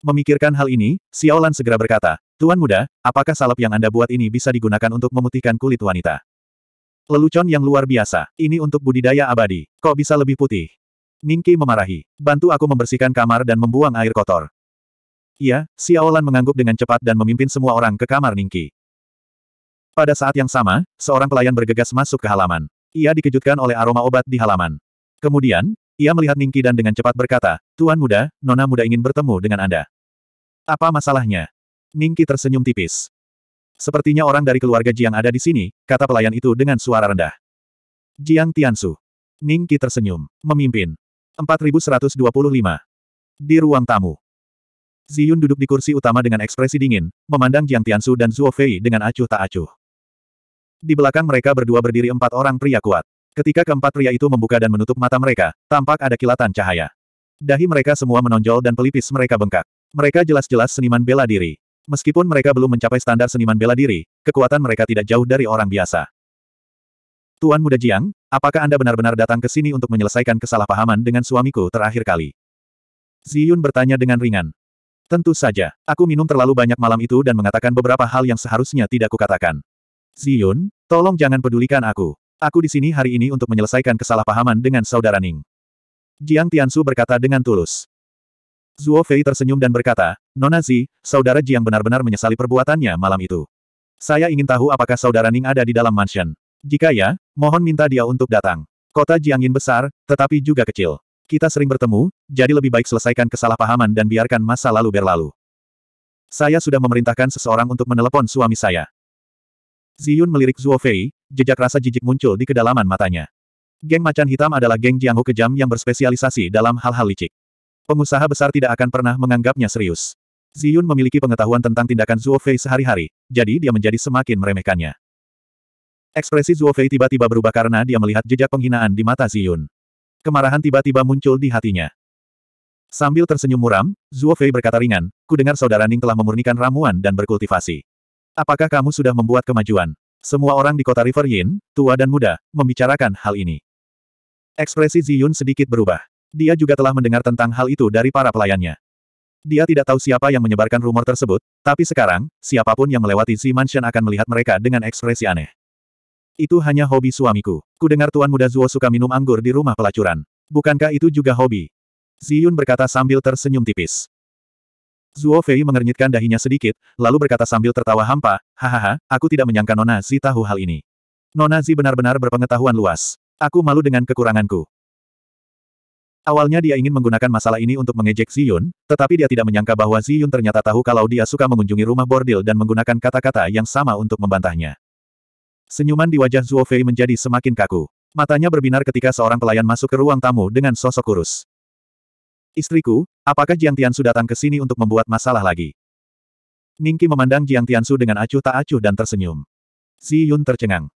Memikirkan hal ini, Xiaolan segera berkata, Tuan muda, apakah salep yang Anda buat ini bisa digunakan untuk memutihkan kulit wanita? Lelucon yang luar biasa, ini untuk budidaya abadi, kok bisa lebih putih? Ningki memarahi, bantu aku membersihkan kamar dan membuang air kotor. Iya, Xiaolan mengangguk dengan cepat dan memimpin semua orang ke kamar Ningki. Pada saat yang sama, seorang pelayan bergegas masuk ke halaman. Ia dikejutkan oleh aroma obat di halaman. Kemudian, ia melihat Ningki dan dengan cepat berkata, Tuan muda, nona muda ingin bertemu dengan Anda. Apa masalahnya? Ningki tersenyum tipis. Sepertinya orang dari keluarga Jiang ada di sini, kata pelayan itu dengan suara rendah. Jiang Tiansu. Ningki tersenyum, memimpin. 4125. Di ruang tamu. Ziyun duduk di kursi utama dengan ekspresi dingin, memandang Jiang Tiansu dan Zhuo Fei dengan acuh tak acuh. Di belakang mereka berdua berdiri empat orang pria kuat. Ketika keempat pria itu membuka dan menutup mata mereka, tampak ada kilatan cahaya. Dahi mereka semua menonjol dan pelipis mereka bengkak. Mereka jelas-jelas seniman bela diri. Meskipun mereka belum mencapai standar seniman bela diri, kekuatan mereka tidak jauh dari orang biasa. Tuan Muda Jiang, apakah Anda benar-benar datang ke sini untuk menyelesaikan kesalahpahaman dengan suamiku terakhir kali? Ziyun bertanya dengan ringan. Tentu saja, aku minum terlalu banyak malam itu dan mengatakan beberapa hal yang seharusnya tidak kukatakan. Ziyun, tolong jangan pedulikan aku. Aku di sini hari ini untuk menyelesaikan kesalahpahaman dengan saudara Ning. Jiang Tianshu berkata dengan tulus. Zuo Fei tersenyum dan berkata, Nona Zi, saudara Jiang benar-benar menyesali perbuatannya malam itu. Saya ingin tahu apakah saudara Ning ada di dalam mansion. Jika ya, mohon minta dia untuk datang. Kota Jiangin besar, tetapi juga kecil. Kita sering bertemu, jadi lebih baik selesaikan kesalahpahaman dan biarkan masa lalu berlalu. Saya sudah memerintahkan seseorang untuk menelepon suami saya. Ziyun melirik Zuo Fei, jejak rasa jijik muncul di kedalaman matanya. Geng Macan Hitam adalah geng Jianghu kejam yang berspesialisasi dalam hal-hal licik. Pengusaha besar tidak akan pernah menganggapnya serius. Ziyun memiliki pengetahuan tentang tindakan Zuo Fei sehari-hari, jadi dia menjadi semakin meremehkannya. Ekspresi Zuo Fei tiba-tiba berubah karena dia melihat jejak penghinaan di mata Ziyun. Kemarahan tiba-tiba muncul di hatinya. Sambil tersenyum muram, Zuo Fei berkata ringan, ku dengar saudara Ning telah memurnikan ramuan dan berkultivasi. Apakah kamu sudah membuat kemajuan? Semua orang di kota River Yin, tua dan muda, membicarakan hal ini. Ekspresi Ziyun sedikit berubah. Dia juga telah mendengar tentang hal itu dari para pelayannya. Dia tidak tahu siapa yang menyebarkan rumor tersebut, tapi sekarang, siapapun yang melewati Z Mansion akan melihat mereka dengan ekspresi aneh. Itu hanya hobi suamiku. Ku dengar tuan muda Zuo suka minum anggur di rumah pelacuran. Bukankah itu juga hobi? Ziyun berkata sambil tersenyum tipis. Zuo Fei mengernyitkan dahinya sedikit, lalu berkata sambil tertawa hampa, Hahaha, aku tidak menyangka Nona Zi tahu hal ini. Nona Zi benar-benar berpengetahuan luas. Aku malu dengan kekuranganku. Awalnya dia ingin menggunakan masalah ini untuk mengejek Ziyun, tetapi dia tidak menyangka bahwa Ziyun ternyata tahu kalau dia suka mengunjungi rumah bordil dan menggunakan kata-kata yang sama untuk membantahnya. Senyuman di wajah Zuo Fei menjadi semakin kaku. Matanya berbinar ketika seorang pelayan masuk ke ruang tamu dengan sosok kurus. Istriku, apakah Jiang Tianshu datang ke sini untuk membuat masalah lagi? Ningki memandang Jiang Tianshu dengan acuh tak acuh dan tersenyum. Si Yun tercengang.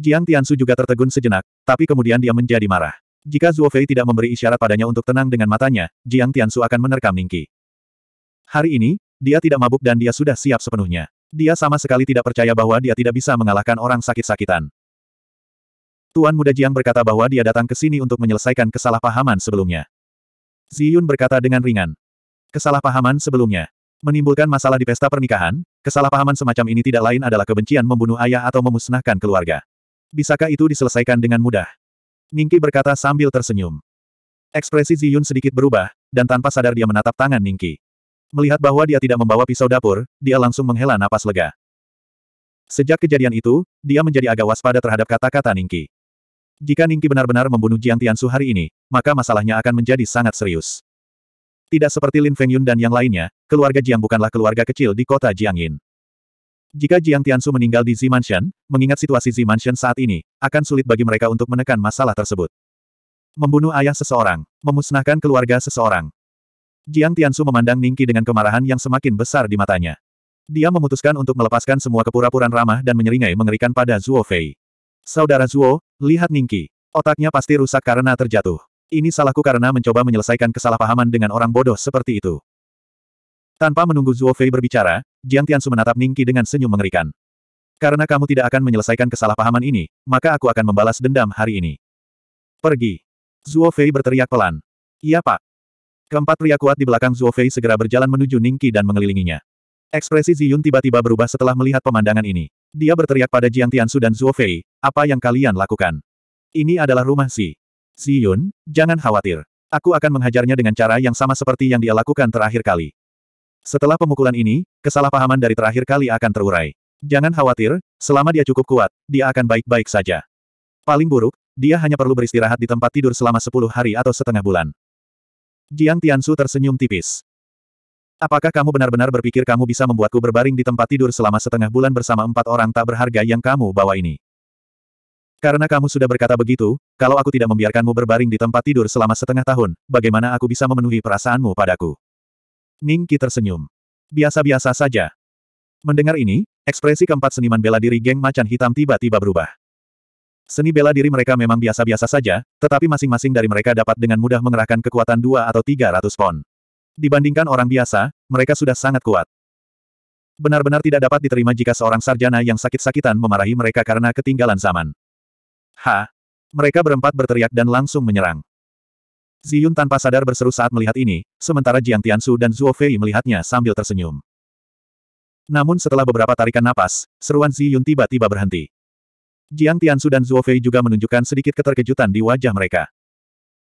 Jiang Tianshu juga tertegun sejenak, tapi kemudian dia menjadi marah. Jika Zuo Fei tidak memberi isyarat padanya untuk tenang dengan matanya, Jiang Tianshu akan menerkam Ningki. Hari ini, dia tidak mabuk dan dia sudah siap sepenuhnya. Dia sama sekali tidak percaya bahwa dia tidak bisa mengalahkan orang sakit-sakitan. Tuan muda Jiang berkata bahwa dia datang ke sini untuk menyelesaikan kesalahpahaman sebelumnya. Ziyun berkata dengan ringan. Kesalahpahaman sebelumnya. Menimbulkan masalah di pesta pernikahan, kesalahpahaman semacam ini tidak lain adalah kebencian membunuh ayah atau memusnahkan keluarga. Bisakah itu diselesaikan dengan mudah? Ningki berkata sambil tersenyum. Ekspresi Ziyun sedikit berubah, dan tanpa sadar dia menatap tangan Ningki. Melihat bahwa dia tidak membawa pisau dapur, dia langsung menghela napas lega. Sejak kejadian itu, dia menjadi agak waspada terhadap kata-kata Ningki. Jika Ningki benar-benar membunuh Jiang Tiansu hari ini, maka masalahnya akan menjadi sangat serius. Tidak seperti Lin Fengyun dan yang lainnya, keluarga Jiang bukanlah keluarga kecil di kota Jiangyin. Jika Jiang Tiansu meninggal di Zimanshan, mengingat situasi Zimanshan saat ini, akan sulit bagi mereka untuk menekan masalah tersebut. Membunuh ayah seseorang, memusnahkan keluarga seseorang. Jiang Tiansu memandang Ningki dengan kemarahan yang semakin besar di matanya. Dia memutuskan untuk melepaskan semua kepura-puraan ramah dan menyeringai mengerikan pada Zhuo Fei. Saudara Zhuo, Lihat Ningki. Otaknya pasti rusak karena terjatuh. Ini salahku karena mencoba menyelesaikan kesalahpahaman dengan orang bodoh seperti itu. Tanpa menunggu Zuo Fei berbicara, Jiang Tiansu menatap Ningki dengan senyum mengerikan. Karena kamu tidak akan menyelesaikan kesalahpahaman ini, maka aku akan membalas dendam hari ini. Pergi. Zuo Fei berteriak pelan. Iya pak. Keempat pria kuat di belakang Zuo Fei segera berjalan menuju Ningki dan mengelilinginya. Ekspresi Ziyun tiba-tiba berubah setelah melihat pemandangan ini. Dia berteriak pada Jiang Tiansu dan Zhuo Fei, apa yang kalian lakukan? Ini adalah rumah si. Si Yun, jangan khawatir. Aku akan menghajarnya dengan cara yang sama seperti yang dia lakukan terakhir kali. Setelah pemukulan ini, kesalahpahaman dari terakhir kali akan terurai. Jangan khawatir, selama dia cukup kuat, dia akan baik-baik saja. Paling buruk, dia hanya perlu beristirahat di tempat tidur selama sepuluh hari atau setengah bulan. Jiang Tiansu tersenyum tipis. Apakah kamu benar-benar berpikir kamu bisa membuatku berbaring di tempat tidur selama setengah bulan bersama empat orang tak berharga yang kamu bawa ini? Karena kamu sudah berkata begitu, kalau aku tidak membiarkanmu berbaring di tempat tidur selama setengah tahun, bagaimana aku bisa memenuhi perasaanmu padaku? Ningki tersenyum. Biasa-biasa saja. Mendengar ini, ekspresi keempat seniman bela diri geng macan hitam tiba-tiba berubah. Seni bela diri mereka memang biasa-biasa saja, tetapi masing-masing dari mereka dapat dengan mudah mengerahkan kekuatan dua atau tiga ratus pon. Dibandingkan orang biasa, mereka sudah sangat kuat. Benar-benar tidak dapat diterima jika seorang sarjana yang sakit-sakitan memarahi mereka karena ketinggalan zaman. Ha! Mereka berempat berteriak dan langsung menyerang. Ziyun tanpa sadar berseru saat melihat ini, sementara Jiang Tiansu dan Zhuo Fei melihatnya sambil tersenyum. Namun setelah beberapa tarikan napas, seruan Ziyun tiba-tiba berhenti. Jiang Tiansu dan Zhuo Fei juga menunjukkan sedikit keterkejutan di wajah mereka.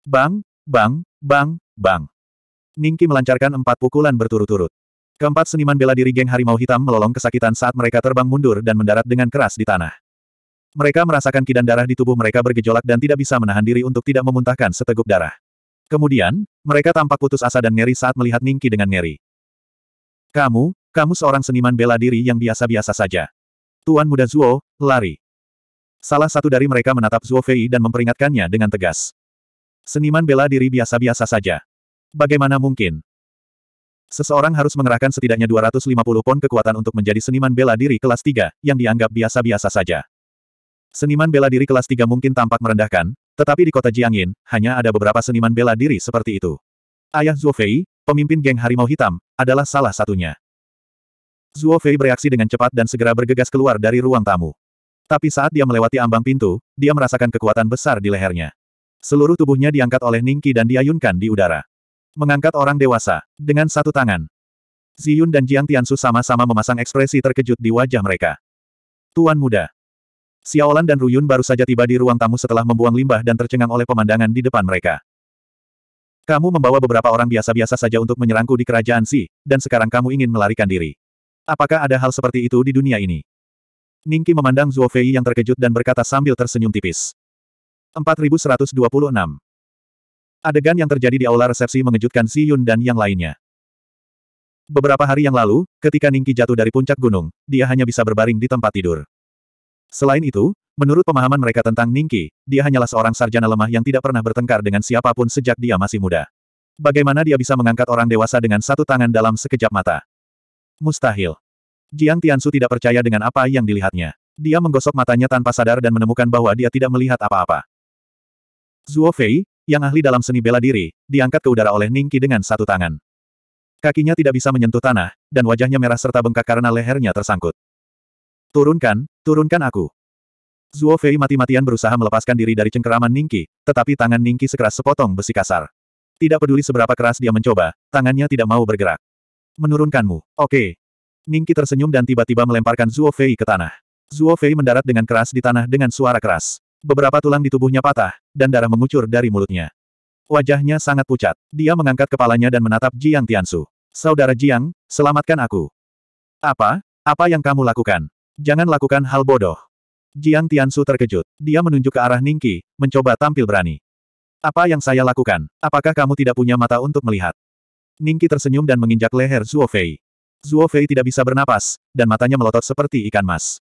Bang, bang, bang, bang. Ningki melancarkan empat pukulan berturut-turut. Keempat seniman bela diri geng harimau hitam melolong kesakitan saat mereka terbang mundur dan mendarat dengan keras di tanah. Mereka merasakan kidan darah di tubuh mereka bergejolak dan tidak bisa menahan diri untuk tidak memuntahkan seteguk darah. Kemudian, mereka tampak putus asa dan ngeri saat melihat Ningki dengan ngeri. Kamu, kamu seorang seniman bela diri yang biasa-biasa saja. Tuan muda Zuo, lari. Salah satu dari mereka menatap Zuo Fei dan memperingatkannya dengan tegas. Seniman bela diri biasa-biasa saja. Bagaimana mungkin? Seseorang harus mengerahkan setidaknya 250 pon kekuatan untuk menjadi seniman bela diri kelas 3, yang dianggap biasa-biasa saja. Seniman bela diri kelas 3 mungkin tampak merendahkan, tetapi di kota Jiangyin, hanya ada beberapa seniman bela diri seperti itu. Ayah Fei, pemimpin geng harimau hitam, adalah salah satunya. Fei bereaksi dengan cepat dan segera bergegas keluar dari ruang tamu. Tapi saat dia melewati ambang pintu, dia merasakan kekuatan besar di lehernya. Seluruh tubuhnya diangkat oleh Ningki dan diayunkan di udara. Mengangkat orang dewasa. Dengan satu tangan. Ziyun dan Jiang Tiansu sama-sama memasang ekspresi terkejut di wajah mereka. Tuan muda. Xiaolan dan Ruyun baru saja tiba di ruang tamu setelah membuang limbah dan tercengang oleh pemandangan di depan mereka. Kamu membawa beberapa orang biasa-biasa saja untuk menyerangku di kerajaan Si, dan sekarang kamu ingin melarikan diri. Apakah ada hal seperti itu di dunia ini? Ningki memandang Zuo Fei yang terkejut dan berkata sambil tersenyum tipis. 4126. Adegan yang terjadi di aula resepsi mengejutkan Si Yun dan yang lainnya. Beberapa hari yang lalu, ketika Ningki jatuh dari puncak gunung, dia hanya bisa berbaring di tempat tidur. Selain itu, menurut pemahaman mereka tentang Ningki, dia hanyalah seorang sarjana lemah yang tidak pernah bertengkar dengan siapapun sejak dia masih muda. Bagaimana dia bisa mengangkat orang dewasa dengan satu tangan dalam sekejap mata? Mustahil. Jiang Tiansu tidak percaya dengan apa yang dilihatnya. Dia menggosok matanya tanpa sadar dan menemukan bahwa dia tidak melihat apa-apa. Zuo Fei, yang ahli dalam seni bela diri, diangkat ke udara oleh Ningki dengan satu tangan. Kakinya tidak bisa menyentuh tanah, dan wajahnya merah serta bengkak karena lehernya tersangkut. Turunkan, turunkan aku. Zuo Fei mati-matian berusaha melepaskan diri dari cengkeraman Ningki, tetapi tangan Ningki sekeras sepotong besi kasar. Tidak peduli seberapa keras dia mencoba, tangannya tidak mau bergerak. Menurunkanmu, oke. Okay. Ningki tersenyum dan tiba-tiba melemparkan Zuo Fei ke tanah. Zuo Fei mendarat dengan keras di tanah dengan suara keras. Beberapa tulang di tubuhnya patah, dan darah mengucur dari mulutnya. Wajahnya sangat pucat. Dia mengangkat kepalanya dan menatap Jiang Tiansu. Saudara Jiang, selamatkan aku. Apa? Apa yang kamu lakukan? Jangan lakukan hal bodoh. Jiang Tiansu terkejut. Dia menunjuk ke arah Ningqi, mencoba tampil berani. Apa yang saya lakukan? Apakah kamu tidak punya mata untuk melihat? Ningqi tersenyum dan menginjak leher Zuo Fei. Zuo Fei tidak bisa bernapas, dan matanya melotot seperti ikan mas.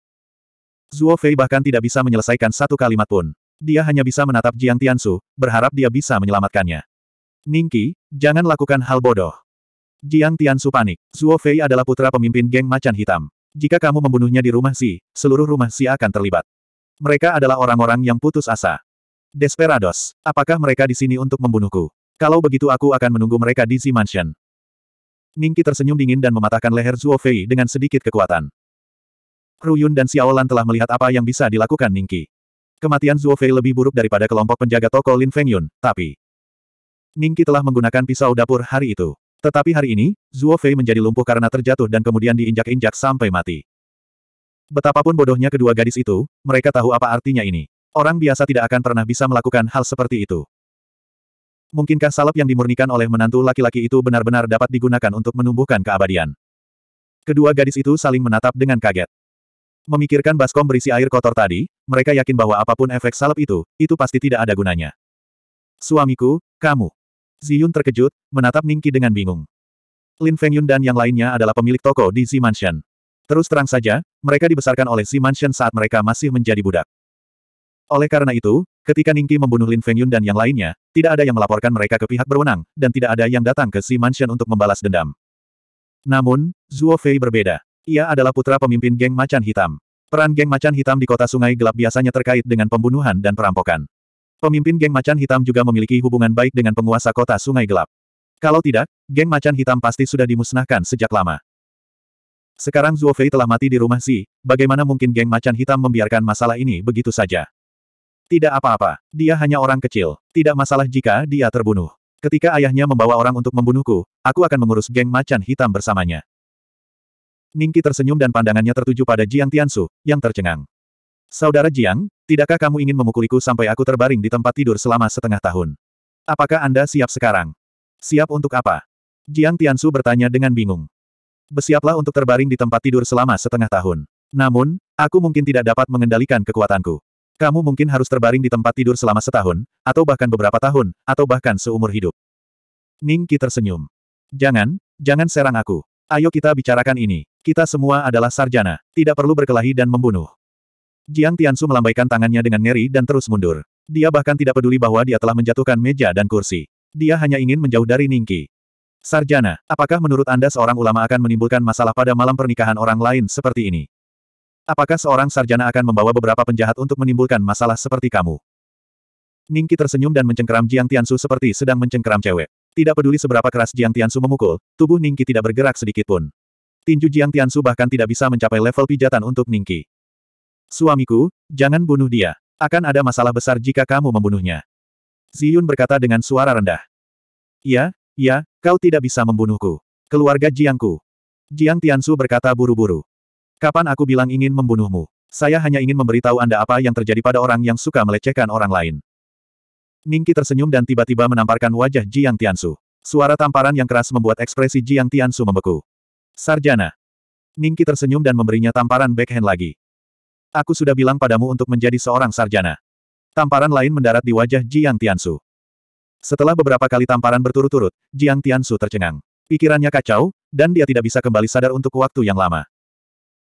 Zuo Fei bahkan tidak bisa menyelesaikan satu kalimat pun. Dia hanya bisa menatap Jiang Tiansu, berharap dia bisa menyelamatkannya. Ningki, jangan lakukan hal bodoh. Jiang Tiansu panik. Zuo Fei adalah putra pemimpin geng macan hitam. Jika kamu membunuhnya di rumah Si, seluruh rumah Si akan terlibat. Mereka adalah orang-orang yang putus asa. Desperados, apakah mereka di sini untuk membunuhku? Kalau begitu aku akan menunggu mereka di si Mansion. Ningki tersenyum dingin dan mematahkan leher Zuo Fei dengan sedikit kekuatan. Ruyun dan Xiaolan telah melihat apa yang bisa dilakukan Ningki. Kematian Zhuo Fei lebih buruk daripada kelompok penjaga toko Lin Feng Yun, tapi... Ningki telah menggunakan pisau dapur hari itu. Tetapi hari ini, Zhuo Fei menjadi lumpuh karena terjatuh dan kemudian diinjak-injak sampai mati. Betapapun bodohnya kedua gadis itu, mereka tahu apa artinya ini. Orang biasa tidak akan pernah bisa melakukan hal seperti itu. Mungkinkah salep yang dimurnikan oleh menantu laki-laki itu benar-benar dapat digunakan untuk menumbuhkan keabadian? Kedua gadis itu saling menatap dengan kaget. Memikirkan baskom berisi air kotor tadi, mereka yakin bahwa apapun efek salep itu, itu pasti tidak ada gunanya. Suamiku, kamu. Ziyun terkejut, menatap Ningki dengan bingung. Lin Fengyun dan yang lainnya adalah pemilik toko di Z Mansion. Terus terang saja, mereka dibesarkan oleh Z Mansion saat mereka masih menjadi budak. Oleh karena itu, ketika Ningki membunuh Lin Fengyun dan yang lainnya, tidak ada yang melaporkan mereka ke pihak berwenang, dan tidak ada yang datang ke Si Mansion untuk membalas dendam. Namun, Zuo Fei berbeda. Ia adalah putra pemimpin geng macan hitam. Peran geng macan hitam di kota sungai gelap biasanya terkait dengan pembunuhan dan perampokan. Pemimpin geng macan hitam juga memiliki hubungan baik dengan penguasa kota sungai gelap. Kalau tidak, geng macan hitam pasti sudah dimusnahkan sejak lama. Sekarang Zuo Fei telah mati di rumah Si, bagaimana mungkin geng macan hitam membiarkan masalah ini begitu saja? Tidak apa-apa, dia hanya orang kecil, tidak masalah jika dia terbunuh. Ketika ayahnya membawa orang untuk membunuhku, aku akan mengurus geng macan hitam bersamanya. Ningki tersenyum dan pandangannya tertuju pada Jiang Tiansu, yang tercengang. Saudara Jiang, tidakkah kamu ingin memukuliku sampai aku terbaring di tempat tidur selama setengah tahun? Apakah Anda siap sekarang? Siap untuk apa? Jiang Tiansu bertanya dengan bingung. Bersiaplah untuk terbaring di tempat tidur selama setengah tahun. Namun, aku mungkin tidak dapat mengendalikan kekuatanku. Kamu mungkin harus terbaring di tempat tidur selama setahun, atau bahkan beberapa tahun, atau bahkan seumur hidup. Ningki tersenyum. Jangan, jangan serang aku. Ayo kita bicarakan ini. Kita semua adalah sarjana, tidak perlu berkelahi dan membunuh. Jiang Tiansu melambaikan tangannya dengan ngeri dan terus mundur. Dia bahkan tidak peduli bahwa dia telah menjatuhkan meja dan kursi. Dia hanya ingin menjauh dari Ningki. Sarjana, apakah menurut Anda seorang ulama akan menimbulkan masalah pada malam pernikahan orang lain seperti ini? Apakah seorang sarjana akan membawa beberapa penjahat untuk menimbulkan masalah seperti kamu? Ningki tersenyum dan mencengkeram Jiang Tiansu seperti sedang mencengkeram cewek. Tidak peduli seberapa keras Jiang Tiansu memukul, tubuh Ningki tidak bergerak sedikit pun. Tinju Jiang Tiansu bahkan tidak bisa mencapai level pijatan untuk Ningki. Suamiku, jangan bunuh dia. Akan ada masalah besar jika kamu membunuhnya. Ziyun berkata dengan suara rendah. Ya, ya, kau tidak bisa membunuhku. Keluarga Jiangku. Jiang Tiansu berkata buru-buru. Kapan aku bilang ingin membunuhmu? Saya hanya ingin memberitahu Anda apa yang terjadi pada orang yang suka melecehkan orang lain. Ningki tersenyum dan tiba-tiba menamparkan wajah Jiang Tiansu. Suara tamparan yang keras membuat ekspresi Jiang Tiansu membeku. Sarjana. Ningki tersenyum dan memberinya tamparan backhand lagi. Aku sudah bilang padamu untuk menjadi seorang sarjana. Tamparan lain mendarat di wajah Jiang Tiansu. Setelah beberapa kali tamparan berturut-turut, Jiang Tiansu tercengang. Pikirannya kacau, dan dia tidak bisa kembali sadar untuk waktu yang lama.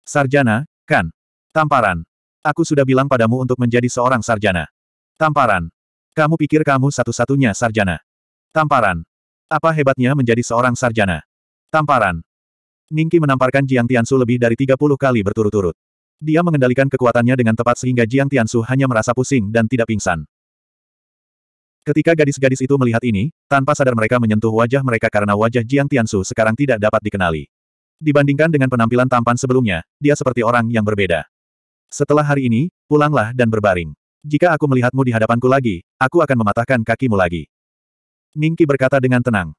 Sarjana, kan? Tamparan. Aku sudah bilang padamu untuk menjadi seorang sarjana. Tamparan. Kamu pikir kamu satu-satunya sarjana? Tamparan. Apa hebatnya menjadi seorang sarjana? Tamparan. Ningki menamparkan Jiang Tiansu lebih dari 30 kali berturut-turut. Dia mengendalikan kekuatannya dengan tepat sehingga Jiang Tiansu hanya merasa pusing dan tidak pingsan. Ketika gadis-gadis itu melihat ini, tanpa sadar mereka menyentuh wajah mereka karena wajah Jiang Tiansu sekarang tidak dapat dikenali. Dibandingkan dengan penampilan tampan sebelumnya, dia seperti orang yang berbeda. Setelah hari ini, pulanglah dan berbaring. Jika aku melihatmu di hadapanku lagi, aku akan mematahkan kakimu lagi. Ningki berkata dengan tenang.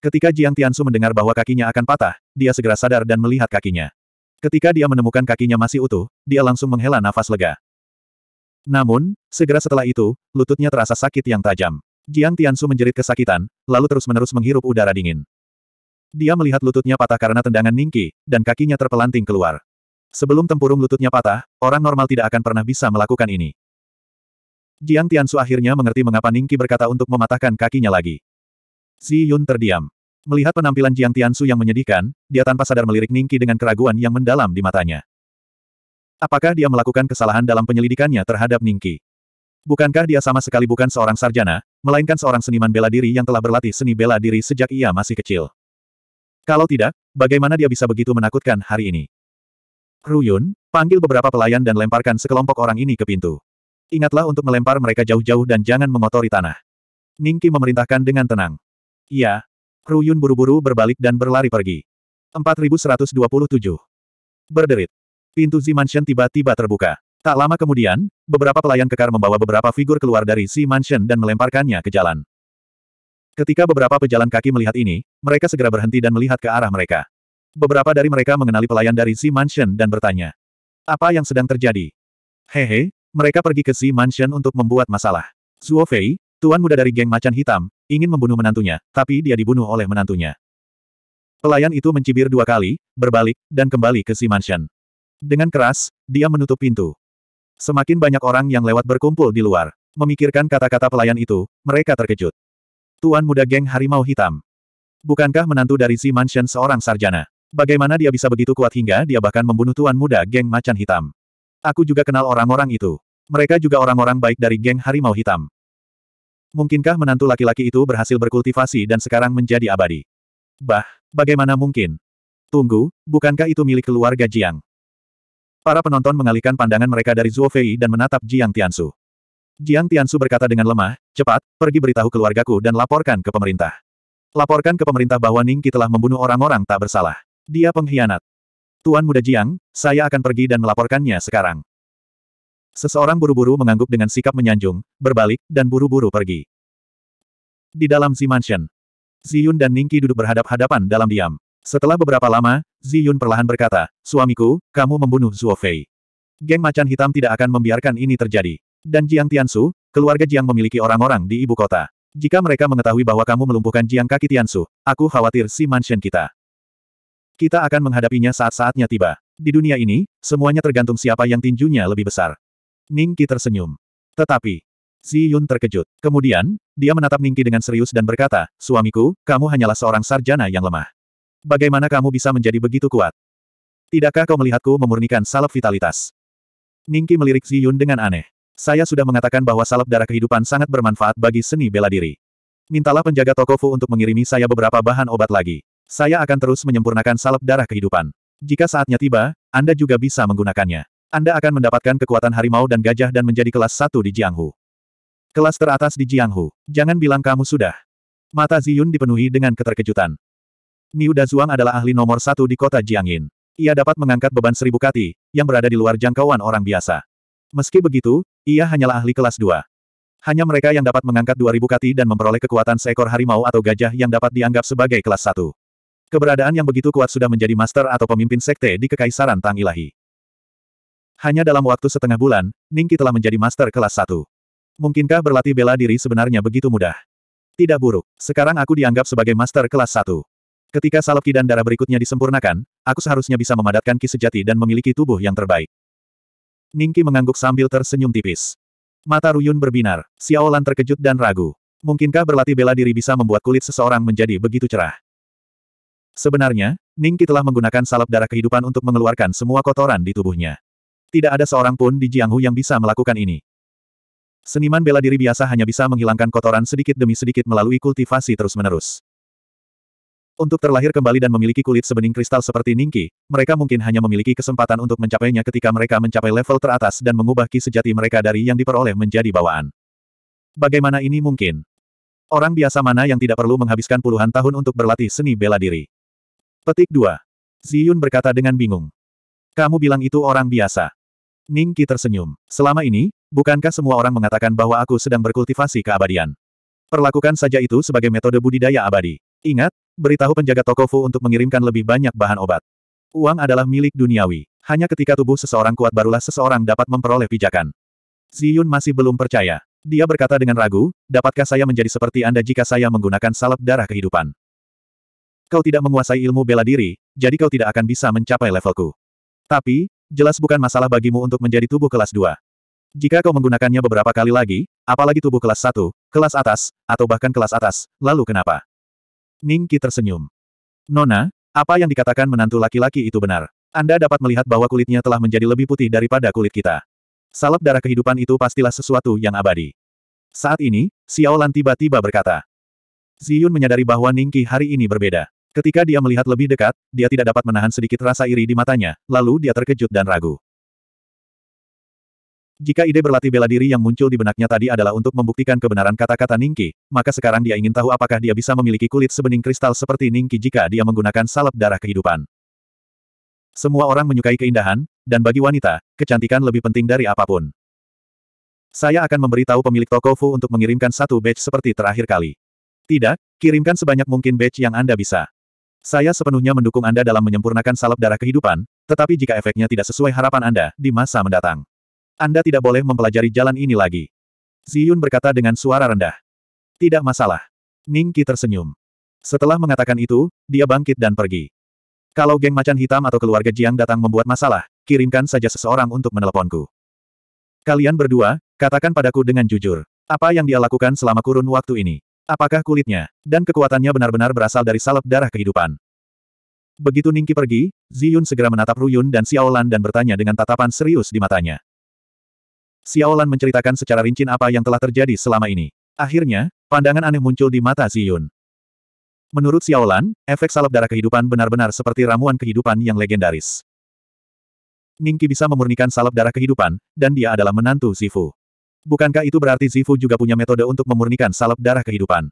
Ketika Jiang Tiansu mendengar bahwa kakinya akan patah, dia segera sadar dan melihat kakinya. Ketika dia menemukan kakinya masih utuh, dia langsung menghela nafas lega. Namun, segera setelah itu, lututnya terasa sakit yang tajam. Jiang Tiansu menjerit kesakitan, lalu terus-menerus menghirup udara dingin. Dia melihat lututnya patah karena tendangan Ningki, dan kakinya terpelanting keluar. Sebelum tempurung lututnya patah, orang normal tidak akan pernah bisa melakukan ini. Jiang Tiansu akhirnya mengerti mengapa Ningki berkata untuk mematahkan kakinya lagi. Si Yun terdiam. Melihat penampilan Jiang Tiansu yang menyedihkan, dia tanpa sadar melirik Ningki dengan keraguan yang mendalam di matanya. Apakah dia melakukan kesalahan dalam penyelidikannya terhadap Ningki? Bukankah dia sama sekali bukan seorang sarjana, melainkan seorang seniman bela diri yang telah berlatih seni bela diri sejak ia masih kecil? Kalau tidak, bagaimana dia bisa begitu menakutkan hari ini? Ruyun, panggil beberapa pelayan dan lemparkan sekelompok orang ini ke pintu. Ingatlah untuk melempar mereka jauh-jauh dan jangan mengotori tanah. Ningki memerintahkan dengan tenang. Iya. Ruyun buru-buru berbalik dan berlari pergi. 4127. Berderit. Pintu Z Mansion tiba-tiba terbuka. Tak lama kemudian, beberapa pelayan kekar membawa beberapa figur keluar dari Z Mansion dan melemparkannya ke jalan. Ketika beberapa pejalan kaki melihat ini, mereka segera berhenti dan melihat ke arah mereka. Beberapa dari mereka mengenali pelayan dari Z Mansion dan bertanya. Apa yang sedang terjadi? Hehe, mereka pergi ke Xi Mansion untuk membuat masalah. Zuo Fei, tuan muda dari geng macan hitam, ingin membunuh menantunya, tapi dia dibunuh oleh menantunya. Pelayan itu mencibir dua kali, berbalik, dan kembali ke Xi Mansion. Dengan keras, dia menutup pintu. Semakin banyak orang yang lewat berkumpul di luar. Memikirkan kata-kata pelayan itu, mereka terkejut. Tuan muda geng harimau hitam. Bukankah menantu dari Si Mansion seorang sarjana? Bagaimana dia bisa begitu kuat hingga dia bahkan membunuh tuan muda geng macan hitam? Aku juga kenal orang-orang itu. Mereka juga orang-orang baik dari geng harimau hitam. Mungkinkah menantu laki-laki itu berhasil berkultivasi dan sekarang menjadi abadi? Bah, bagaimana mungkin? Tunggu, bukankah itu milik keluarga Jiang? Para penonton mengalihkan pandangan mereka dari Zuo Fei dan menatap Jiang Tiansu. Jiang Tiansu berkata dengan lemah, cepat, pergi beritahu keluargaku dan laporkan ke pemerintah. Laporkan ke pemerintah bahwa Ningki telah membunuh orang-orang tak bersalah. Dia pengkhianat. Tuan Muda Jiang, saya akan pergi dan melaporkannya sekarang. Seseorang buru-buru mengangguk dengan sikap menyanjung, berbalik, dan buru-buru pergi. Di dalam si mansion, Ziyun dan Ningki duduk berhadap-hadapan dalam diam. Setelah beberapa lama, Ziyun perlahan berkata, Suamiku, kamu membunuh Zuo Fei. Geng macan hitam tidak akan membiarkan ini terjadi. Dan Jiang Tiansu, keluarga Jiang memiliki orang-orang di ibu kota. Jika mereka mengetahui bahwa kamu melumpuhkan Jiang kaki Tiansu, aku khawatir si mansion kita. Kita akan menghadapinya saat-saatnya tiba. Di dunia ini, semuanya tergantung siapa yang tinjunya lebih besar. Ningki tersenyum. Tetapi, Zi Yun terkejut. Kemudian, dia menatap Ningki dengan serius dan berkata, Suamiku, kamu hanyalah seorang sarjana yang lemah. Bagaimana kamu bisa menjadi begitu kuat? Tidakkah kau melihatku memurnikan salep vitalitas? Ningki melirik Zi Yun dengan aneh. Saya sudah mengatakan bahwa salep darah kehidupan sangat bermanfaat bagi seni bela diri. Mintalah penjaga toko Fu untuk mengirimi saya beberapa bahan obat lagi. Saya akan terus menyempurnakan salep darah kehidupan. Jika saatnya tiba, Anda juga bisa menggunakannya. Anda akan mendapatkan kekuatan harimau dan gajah dan menjadi kelas satu di Jianghu. Kelas teratas di Jianghu. Jangan bilang kamu sudah. Mata Ziyun dipenuhi dengan keterkejutan. Niu Dazuang adalah ahli nomor satu di kota Jiangin. Ia dapat mengangkat beban seribu kati, yang berada di luar jangkauan orang biasa. Meski begitu, ia hanyalah ahli kelas dua. Hanya mereka yang dapat mengangkat dua ribu kati dan memperoleh kekuatan seekor harimau atau gajah yang dapat dianggap sebagai kelas satu. Keberadaan yang begitu kuat sudah menjadi master atau pemimpin sekte di Kekaisaran Tang Ilahi. Hanya dalam waktu setengah bulan, Ningki telah menjadi master kelas 1. Mungkinkah berlatih bela diri sebenarnya begitu mudah? Tidak buruk, sekarang aku dianggap sebagai master kelas 1. Ketika salep dan darah berikutnya disempurnakan, aku seharusnya bisa memadatkan ki sejati dan memiliki tubuh yang terbaik. Ningki mengangguk sambil tersenyum tipis. Mata Ruyun berbinar, Xiaolan terkejut dan ragu. Mungkinkah berlatih bela diri bisa membuat kulit seseorang menjadi begitu cerah? Sebenarnya, Ningki telah menggunakan salep darah kehidupan untuk mengeluarkan semua kotoran di tubuhnya. Tidak ada seorang pun di Jianghu yang bisa melakukan ini. Seniman bela diri biasa hanya bisa menghilangkan kotoran sedikit demi sedikit melalui kultivasi terus-menerus. Untuk terlahir kembali dan memiliki kulit sebening kristal seperti Ningki, mereka mungkin hanya memiliki kesempatan untuk mencapainya ketika mereka mencapai level teratas dan mengubah ki sejati mereka dari yang diperoleh menjadi bawaan. Bagaimana ini mungkin? Orang biasa mana yang tidak perlu menghabiskan puluhan tahun untuk berlatih seni bela diri? Petik 2. Ziyun berkata dengan bingung. Kamu bilang itu orang biasa. Ning Qi tersenyum. Selama ini, bukankah semua orang mengatakan bahwa aku sedang berkultivasi keabadian? Perlakukan saja itu sebagai metode budidaya abadi. Ingat, beritahu penjaga toko Fu untuk mengirimkan lebih banyak bahan obat. Uang adalah milik duniawi. Hanya ketika tubuh seseorang kuat barulah seseorang dapat memperoleh pijakan. Ziyun masih belum percaya. Dia berkata dengan ragu, dapatkah saya menjadi seperti Anda jika saya menggunakan salep darah kehidupan? Kau tidak menguasai ilmu bela diri, jadi kau tidak akan bisa mencapai levelku. Tapi, jelas bukan masalah bagimu untuk menjadi tubuh kelas 2. Jika kau menggunakannya beberapa kali lagi, apalagi tubuh kelas 1, kelas atas, atau bahkan kelas atas, lalu kenapa? Ningki tersenyum. Nona, apa yang dikatakan menantu laki-laki itu benar. Anda dapat melihat bahwa kulitnya telah menjadi lebih putih daripada kulit kita. Salap darah kehidupan itu pastilah sesuatu yang abadi. Saat ini, Xiao Lan tiba-tiba berkata. Ziyun menyadari bahwa Ningki hari ini berbeda. Ketika dia melihat lebih dekat, dia tidak dapat menahan sedikit rasa iri di matanya, lalu dia terkejut dan ragu. Jika ide berlatih bela diri yang muncul di benaknya tadi adalah untuk membuktikan kebenaran kata-kata Ningki, maka sekarang dia ingin tahu apakah dia bisa memiliki kulit sebening kristal seperti Ningki jika dia menggunakan salep darah kehidupan. Semua orang menyukai keindahan, dan bagi wanita, kecantikan lebih penting dari apapun. Saya akan memberitahu pemilik toko Fu untuk mengirimkan satu batch seperti terakhir kali. Tidak, kirimkan sebanyak mungkin batch yang Anda bisa. Saya sepenuhnya mendukung Anda dalam menyempurnakan salep darah kehidupan, tetapi jika efeknya tidak sesuai harapan Anda di masa mendatang, Anda tidak boleh mempelajari jalan ini lagi. Ziyun berkata dengan suara rendah. Tidak masalah. Ning Qi tersenyum. Setelah mengatakan itu, dia bangkit dan pergi. Kalau geng macan hitam atau keluarga Jiang datang membuat masalah, kirimkan saja seseorang untuk meneleponku. Kalian berdua, katakan padaku dengan jujur. Apa yang dia lakukan selama kurun waktu ini? Apakah kulitnya dan kekuatannya benar-benar berasal dari salep darah kehidupan? Begitu Ningki pergi, Ziyun segera menatap Ruyun dan Xiaolan dan bertanya dengan tatapan serius di matanya. Xiaolan menceritakan secara rinci apa yang telah terjadi selama ini. Akhirnya, pandangan aneh muncul di mata Ziyun. Menurut Xiaolan, efek salep darah kehidupan benar-benar seperti ramuan kehidupan yang legendaris. Ningki bisa memurnikan salep darah kehidupan, dan dia adalah menantu Zifu. Bukankah itu berarti Zifu juga punya metode untuk memurnikan salep darah kehidupan?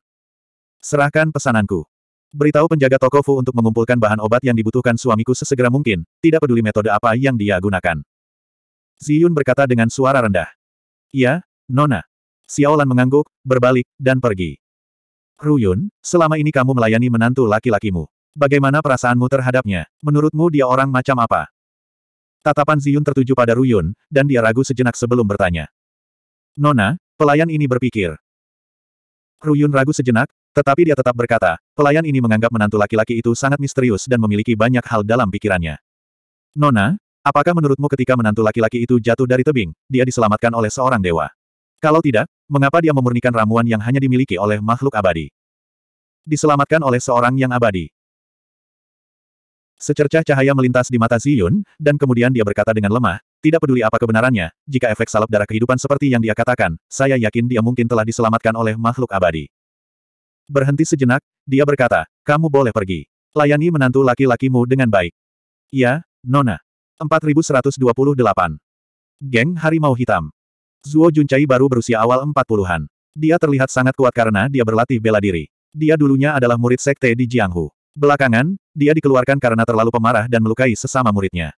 Serahkan pesananku. Beritahu penjaga toko Fu untuk mengumpulkan bahan obat yang dibutuhkan suamiku sesegera mungkin, tidak peduli metode apa yang dia gunakan. Ziyun berkata dengan suara rendah. Iya, Nona. Xiaolan mengangguk, berbalik, dan pergi. Ruyun, selama ini kamu melayani menantu laki-lakimu. Bagaimana perasaanmu terhadapnya? Menurutmu dia orang macam apa? Tatapan Ziyun tertuju pada Ruyun, dan dia ragu sejenak sebelum bertanya. Nona, pelayan ini berpikir. Ruyun ragu sejenak, tetapi dia tetap berkata, pelayan ini menganggap menantu laki-laki itu sangat misterius dan memiliki banyak hal dalam pikirannya. Nona, apakah menurutmu ketika menantu laki-laki itu jatuh dari tebing, dia diselamatkan oleh seorang dewa? Kalau tidak, mengapa dia memurnikan ramuan yang hanya dimiliki oleh makhluk abadi? Diselamatkan oleh seorang yang abadi. Secercah cahaya melintas di mata Ziyun, dan kemudian dia berkata dengan lemah, tidak peduli apa kebenarannya, jika efek salap darah kehidupan seperti yang dia katakan, saya yakin dia mungkin telah diselamatkan oleh makhluk abadi. Berhenti sejenak, dia berkata, kamu boleh pergi. Layani menantu laki-lakimu dengan baik. Ya, Nona. 4128. Geng Harimau Hitam. Zuo Juncai baru berusia awal 40-an. Dia terlihat sangat kuat karena dia berlatih bela diri. Dia dulunya adalah murid sekte di Jianghu. Belakangan, dia dikeluarkan karena terlalu pemarah dan melukai sesama muridnya.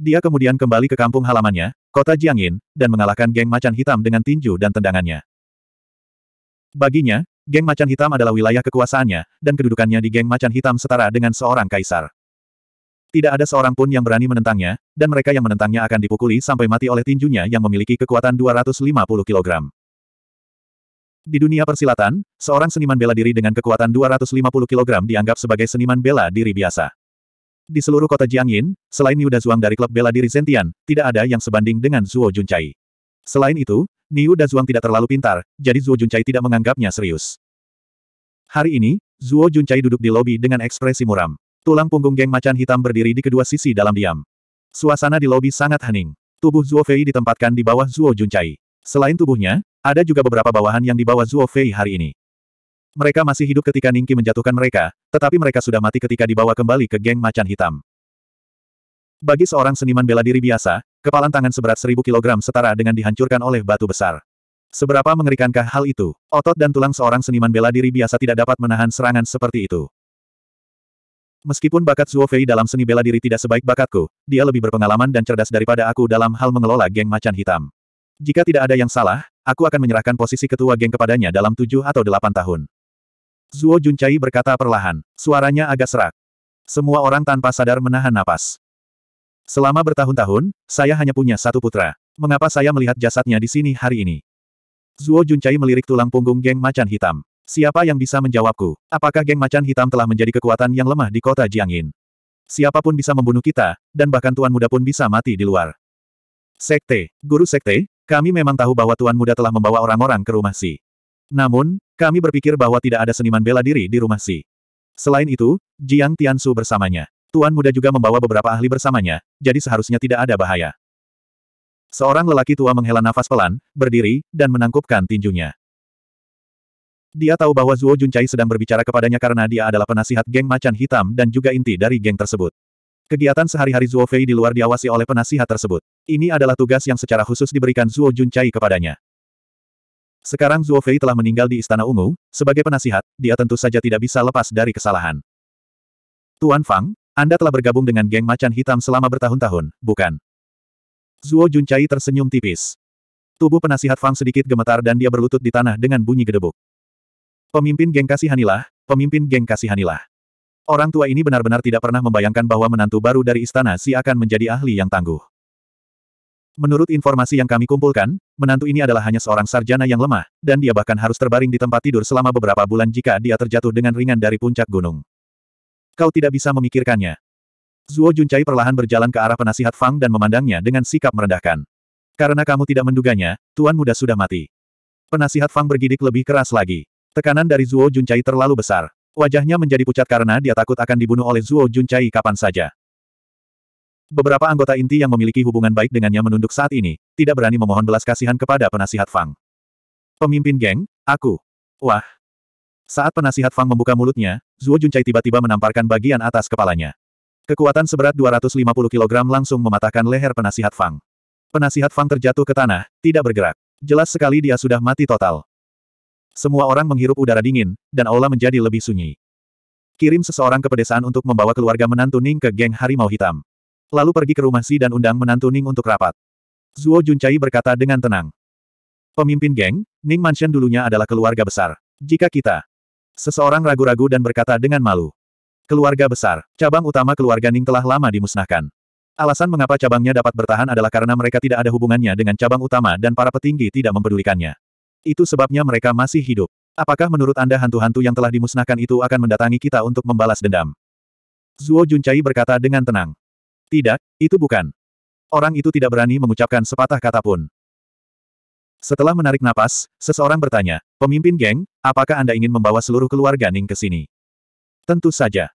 Dia kemudian kembali ke kampung halamannya, kota Jiangyin, dan mengalahkan geng macan hitam dengan tinju dan tendangannya. Baginya, geng macan hitam adalah wilayah kekuasaannya, dan kedudukannya di geng macan hitam setara dengan seorang kaisar. Tidak ada seorang pun yang berani menentangnya, dan mereka yang menentangnya akan dipukuli sampai mati oleh tinjunya yang memiliki kekuatan 250 kg. Di dunia persilatan, seorang seniman bela diri dengan kekuatan 250 kg dianggap sebagai seniman bela diri biasa. Di seluruh kota Jiangyin, selain Niu Dazuang dari klub bela diri Zentian, tidak ada yang sebanding dengan Zuo Juncai. Selain itu, Niu Dazuang tidak terlalu pintar, jadi Zuo Juncai tidak menganggapnya serius. Hari ini, Zuo Juncai duduk di lobi dengan ekspresi muram. Tulang punggung geng macan hitam berdiri di kedua sisi dalam diam. Suasana di lobi sangat hening. Tubuh Zuo Fei ditempatkan di bawah Zuo Juncai. Selain tubuhnya, ada juga beberapa bawahan yang dibawa Zuo Fei hari ini. Mereka masih hidup ketika Ningki menjatuhkan mereka, tetapi mereka sudah mati ketika dibawa kembali ke geng macan hitam. Bagi seorang seniman bela diri biasa, kepalan tangan seberat seribu kilogram setara dengan dihancurkan oleh batu besar. Seberapa mengerikankah hal itu? Otot dan tulang seorang seniman bela diri biasa tidak dapat menahan serangan seperti itu. Meskipun bakat Zuo Fei dalam seni bela diri tidak sebaik bakatku, dia lebih berpengalaman dan cerdas daripada aku dalam hal mengelola geng macan hitam. Jika tidak ada yang salah, Aku akan menyerahkan posisi ketua geng kepadanya dalam tujuh atau delapan tahun. Zuo Juncai berkata perlahan, suaranya agak serak. Semua orang tanpa sadar menahan napas. Selama bertahun-tahun, saya hanya punya satu putra. Mengapa saya melihat jasadnya di sini hari ini? Zuo Juncai melirik tulang punggung geng macan hitam. Siapa yang bisa menjawabku? Apakah geng macan hitam telah menjadi kekuatan yang lemah di kota Jiangin? Siapapun bisa membunuh kita, dan bahkan tuan muda pun bisa mati di luar. Sekte, guru sekte, kami memang tahu bahwa Tuan Muda telah membawa orang-orang ke rumah Si. Namun, kami berpikir bahwa tidak ada seniman bela diri di rumah Si. Selain itu, Jiang Tiansu bersamanya. Tuan Muda juga membawa beberapa ahli bersamanya, jadi seharusnya tidak ada bahaya. Seorang lelaki tua menghela nafas pelan, berdiri, dan menangkupkan tinjunya. Dia tahu bahwa Zuo Juncai sedang berbicara kepadanya karena dia adalah penasihat geng macan hitam dan juga inti dari geng tersebut. Kegiatan sehari-hari Zuo Fei di luar diawasi oleh penasihat tersebut. Ini adalah tugas yang secara khusus diberikan Zuo Juncai kepadanya. Sekarang Zuo Fei telah meninggal di Istana Ungu, sebagai penasihat, dia tentu saja tidak bisa lepas dari kesalahan. Tuan Fang, Anda telah bergabung dengan geng macan hitam selama bertahun-tahun, bukan? Zuo Juncai tersenyum tipis. Tubuh penasihat Fang sedikit gemetar dan dia berlutut di tanah dengan bunyi gedebuk. Pemimpin geng kasihanilah, pemimpin geng kasihanilah. Orang tua ini benar-benar tidak pernah membayangkan bahwa menantu baru dari istana si akan menjadi ahli yang tangguh. Menurut informasi yang kami kumpulkan, menantu ini adalah hanya seorang sarjana yang lemah, dan dia bahkan harus terbaring di tempat tidur selama beberapa bulan jika dia terjatuh dengan ringan dari puncak gunung. Kau tidak bisa memikirkannya. Zuo Juncai perlahan berjalan ke arah penasihat Fang dan memandangnya dengan sikap merendahkan. Karena kamu tidak menduganya, Tuan Muda sudah mati. Penasihat Fang bergidik lebih keras lagi. Tekanan dari Zuo Juncai terlalu besar. Wajahnya menjadi pucat karena dia takut akan dibunuh oleh Zuo Juncai kapan saja. Beberapa anggota inti yang memiliki hubungan baik dengannya menunduk saat ini, tidak berani memohon belas kasihan kepada penasihat Fang. Pemimpin geng, aku. Wah. Saat penasihat Fang membuka mulutnya, Zuo Juncai tiba-tiba menamparkan bagian atas kepalanya. Kekuatan seberat 250 kg langsung mematahkan leher penasihat Fang. Penasihat Fang terjatuh ke tanah, tidak bergerak. Jelas sekali dia sudah mati total. Semua orang menghirup udara dingin, dan aula menjadi lebih sunyi. Kirim seseorang ke pedesaan untuk membawa keluarga menantu Ning ke geng Harimau Hitam lalu pergi ke rumah Si dan undang menantu Ning untuk rapat. Zuo Juncai berkata dengan tenang. Pemimpin geng, Ning Mansion dulunya adalah keluarga besar. Jika kita, seseorang ragu-ragu dan berkata dengan malu. Keluarga besar, cabang utama keluarga Ning telah lama dimusnahkan. Alasan mengapa cabangnya dapat bertahan adalah karena mereka tidak ada hubungannya dengan cabang utama dan para petinggi tidak mempedulikannya. Itu sebabnya mereka masih hidup. Apakah menurut Anda hantu-hantu yang telah dimusnahkan itu akan mendatangi kita untuk membalas dendam? Zuo Juncai berkata dengan tenang. Tidak, itu bukan. Orang itu tidak berani mengucapkan sepatah kata pun. Setelah menarik napas, seseorang bertanya, Pemimpin geng, apakah Anda ingin membawa seluruh keluarga Ning ke sini? Tentu saja.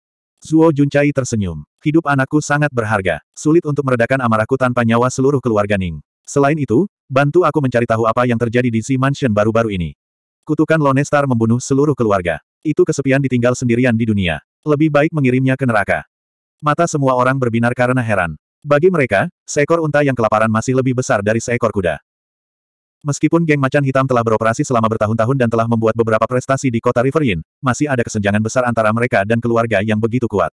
Zuo Juncai tersenyum. Hidup anakku sangat berharga. Sulit untuk meredakan amarahku tanpa nyawa seluruh keluarga Ning. Selain itu, bantu aku mencari tahu apa yang terjadi di Si Mansion baru-baru ini. Kutukan Lonestar membunuh seluruh keluarga. Itu kesepian ditinggal sendirian di dunia. Lebih baik mengirimnya ke neraka. Mata semua orang berbinar karena heran. Bagi mereka, seekor unta yang kelaparan masih lebih besar dari seekor kuda. Meskipun geng macan hitam telah beroperasi selama bertahun-tahun dan telah membuat beberapa prestasi di kota Riverine, masih ada kesenjangan besar antara mereka dan keluarga yang begitu kuat.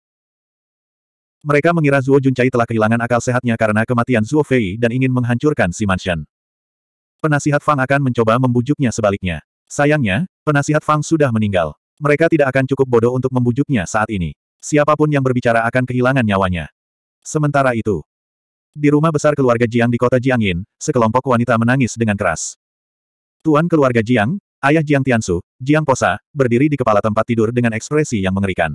Mereka mengira Zuo Juncai telah kehilangan akal sehatnya karena kematian Zuo Fei dan ingin menghancurkan si Mansion. Penasihat Fang akan mencoba membujuknya sebaliknya. Sayangnya, penasihat Fang sudah meninggal. Mereka tidak akan cukup bodoh untuk membujuknya saat ini. Siapapun yang berbicara akan kehilangan nyawanya. Sementara itu, di rumah besar keluarga Jiang di kota Jiangin, sekelompok wanita menangis dengan keras. Tuan keluarga Jiang, ayah Jiang Tiansu, Jiang Posa, berdiri di kepala tempat tidur dengan ekspresi yang mengerikan.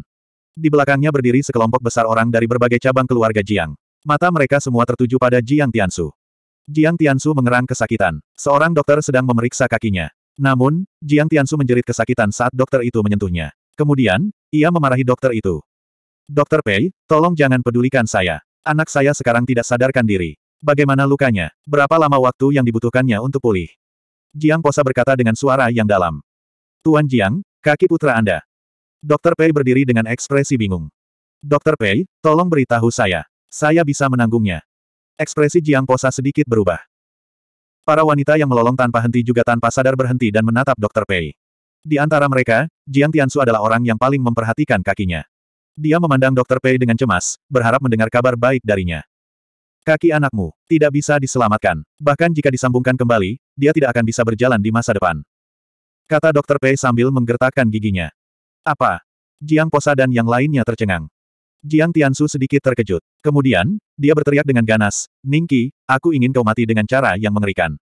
Di belakangnya berdiri sekelompok besar orang dari berbagai cabang keluarga Jiang. Mata mereka semua tertuju pada Jiang Tiansu. Jiang Tiansu mengerang kesakitan. Seorang dokter sedang memeriksa kakinya. Namun, Jiang Tiansu menjerit kesakitan saat dokter itu menyentuhnya. Kemudian, ia memarahi dokter itu. Dokter Pei, tolong jangan pedulikan saya. Anak saya sekarang tidak sadarkan diri. Bagaimana lukanya? Berapa lama waktu yang dibutuhkannya untuk pulih? Jiang Posa berkata dengan suara yang dalam. Tuan Jiang, kaki putra Anda. Dokter Pei berdiri dengan ekspresi bingung. Dokter Pei, tolong beritahu saya. Saya bisa menanggungnya. Ekspresi Jiang Posa sedikit berubah. Para wanita yang melolong tanpa henti juga tanpa sadar berhenti dan menatap Dokter Pei. Di antara mereka, Jiang Tiansu adalah orang yang paling memperhatikan kakinya. Dia memandang Dr. Pei dengan cemas, berharap mendengar kabar baik darinya. Kaki anakmu tidak bisa diselamatkan. Bahkan jika disambungkan kembali, dia tidak akan bisa berjalan di masa depan. Kata Dr. Pei sambil menggertakkan giginya. Apa? Jiang Posa dan yang lainnya tercengang. Jiang Tiansu sedikit terkejut. Kemudian, dia berteriak dengan ganas, Ningki, aku ingin kau mati dengan cara yang mengerikan.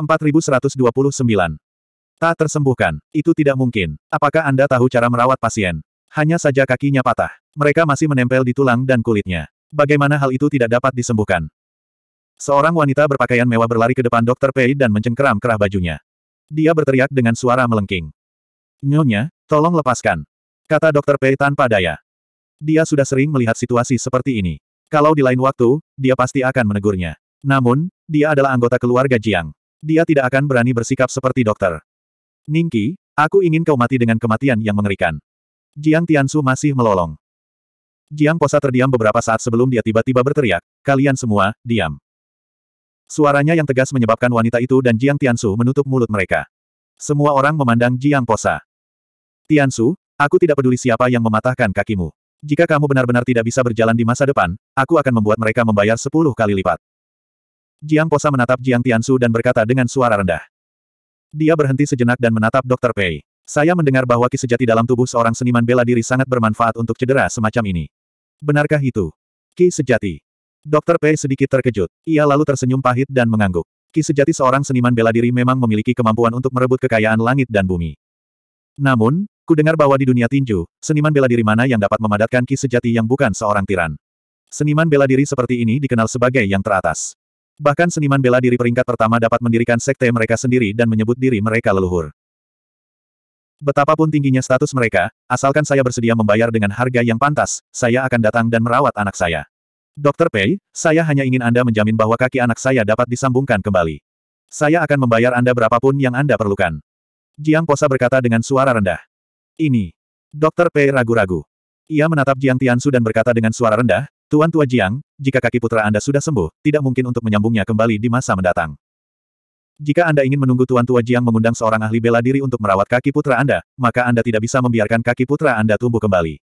4129. Tak tersembuhkan. Itu tidak mungkin. Apakah Anda tahu cara merawat pasien? Hanya saja kakinya patah. Mereka masih menempel di tulang dan kulitnya. Bagaimana hal itu tidak dapat disembuhkan? Seorang wanita berpakaian mewah berlari ke depan Dr. Pei dan mencengkeram kerah bajunya. Dia berteriak dengan suara melengking. Nyonya, tolong lepaskan. Kata Dr. Pei tanpa daya. Dia sudah sering melihat situasi seperti ini. Kalau di lain waktu, dia pasti akan menegurnya. Namun, dia adalah anggota keluarga Jiang. Dia tidak akan berani bersikap seperti dokter. Ningki, aku ingin kau mati dengan kematian yang mengerikan. Jiang Tiansu masih melolong. Jiang Posa terdiam beberapa saat sebelum dia tiba-tiba berteriak, kalian semua, diam. Suaranya yang tegas menyebabkan wanita itu dan Jiang Tiansu menutup mulut mereka. Semua orang memandang Jiang Posa. Tiansu, aku tidak peduli siapa yang mematahkan kakimu. Jika kamu benar-benar tidak bisa berjalan di masa depan, aku akan membuat mereka membayar sepuluh kali lipat. Jiang Posa menatap Jiang Tiansu dan berkata dengan suara rendah. Dia berhenti sejenak dan menatap Dr. Pei. Saya mendengar bahwa ki sejati dalam tubuh seorang seniman bela diri sangat bermanfaat untuk cedera semacam ini. Benarkah itu? Ki sejati. Dr. Pei sedikit terkejut. Ia lalu tersenyum pahit dan mengangguk. Ki sejati seorang seniman bela diri memang memiliki kemampuan untuk merebut kekayaan langit dan bumi. Namun, ku dengar bahwa di dunia tinju, seniman bela diri mana yang dapat memadatkan ki sejati yang bukan seorang tiran. Seniman bela diri seperti ini dikenal sebagai yang teratas. Bahkan seniman bela diri peringkat pertama dapat mendirikan sekte mereka sendiri dan menyebut diri mereka leluhur. Betapapun tingginya status mereka, asalkan saya bersedia membayar dengan harga yang pantas, saya akan datang dan merawat anak saya. Dr. Pei, saya hanya ingin Anda menjamin bahwa kaki anak saya dapat disambungkan kembali. Saya akan membayar Anda berapapun yang Anda perlukan. Jiang Posa berkata dengan suara rendah. Ini. Dr. Pei ragu-ragu. Ia menatap Jiang Tiansu dan berkata dengan suara rendah, Tuan Tua Jiang, jika kaki putra Anda sudah sembuh, tidak mungkin untuk menyambungnya kembali di masa mendatang. Jika Anda ingin menunggu Tuan Tua Jiang mengundang seorang ahli bela diri untuk merawat kaki putra Anda, maka Anda tidak bisa membiarkan kaki putra Anda tumbuh kembali.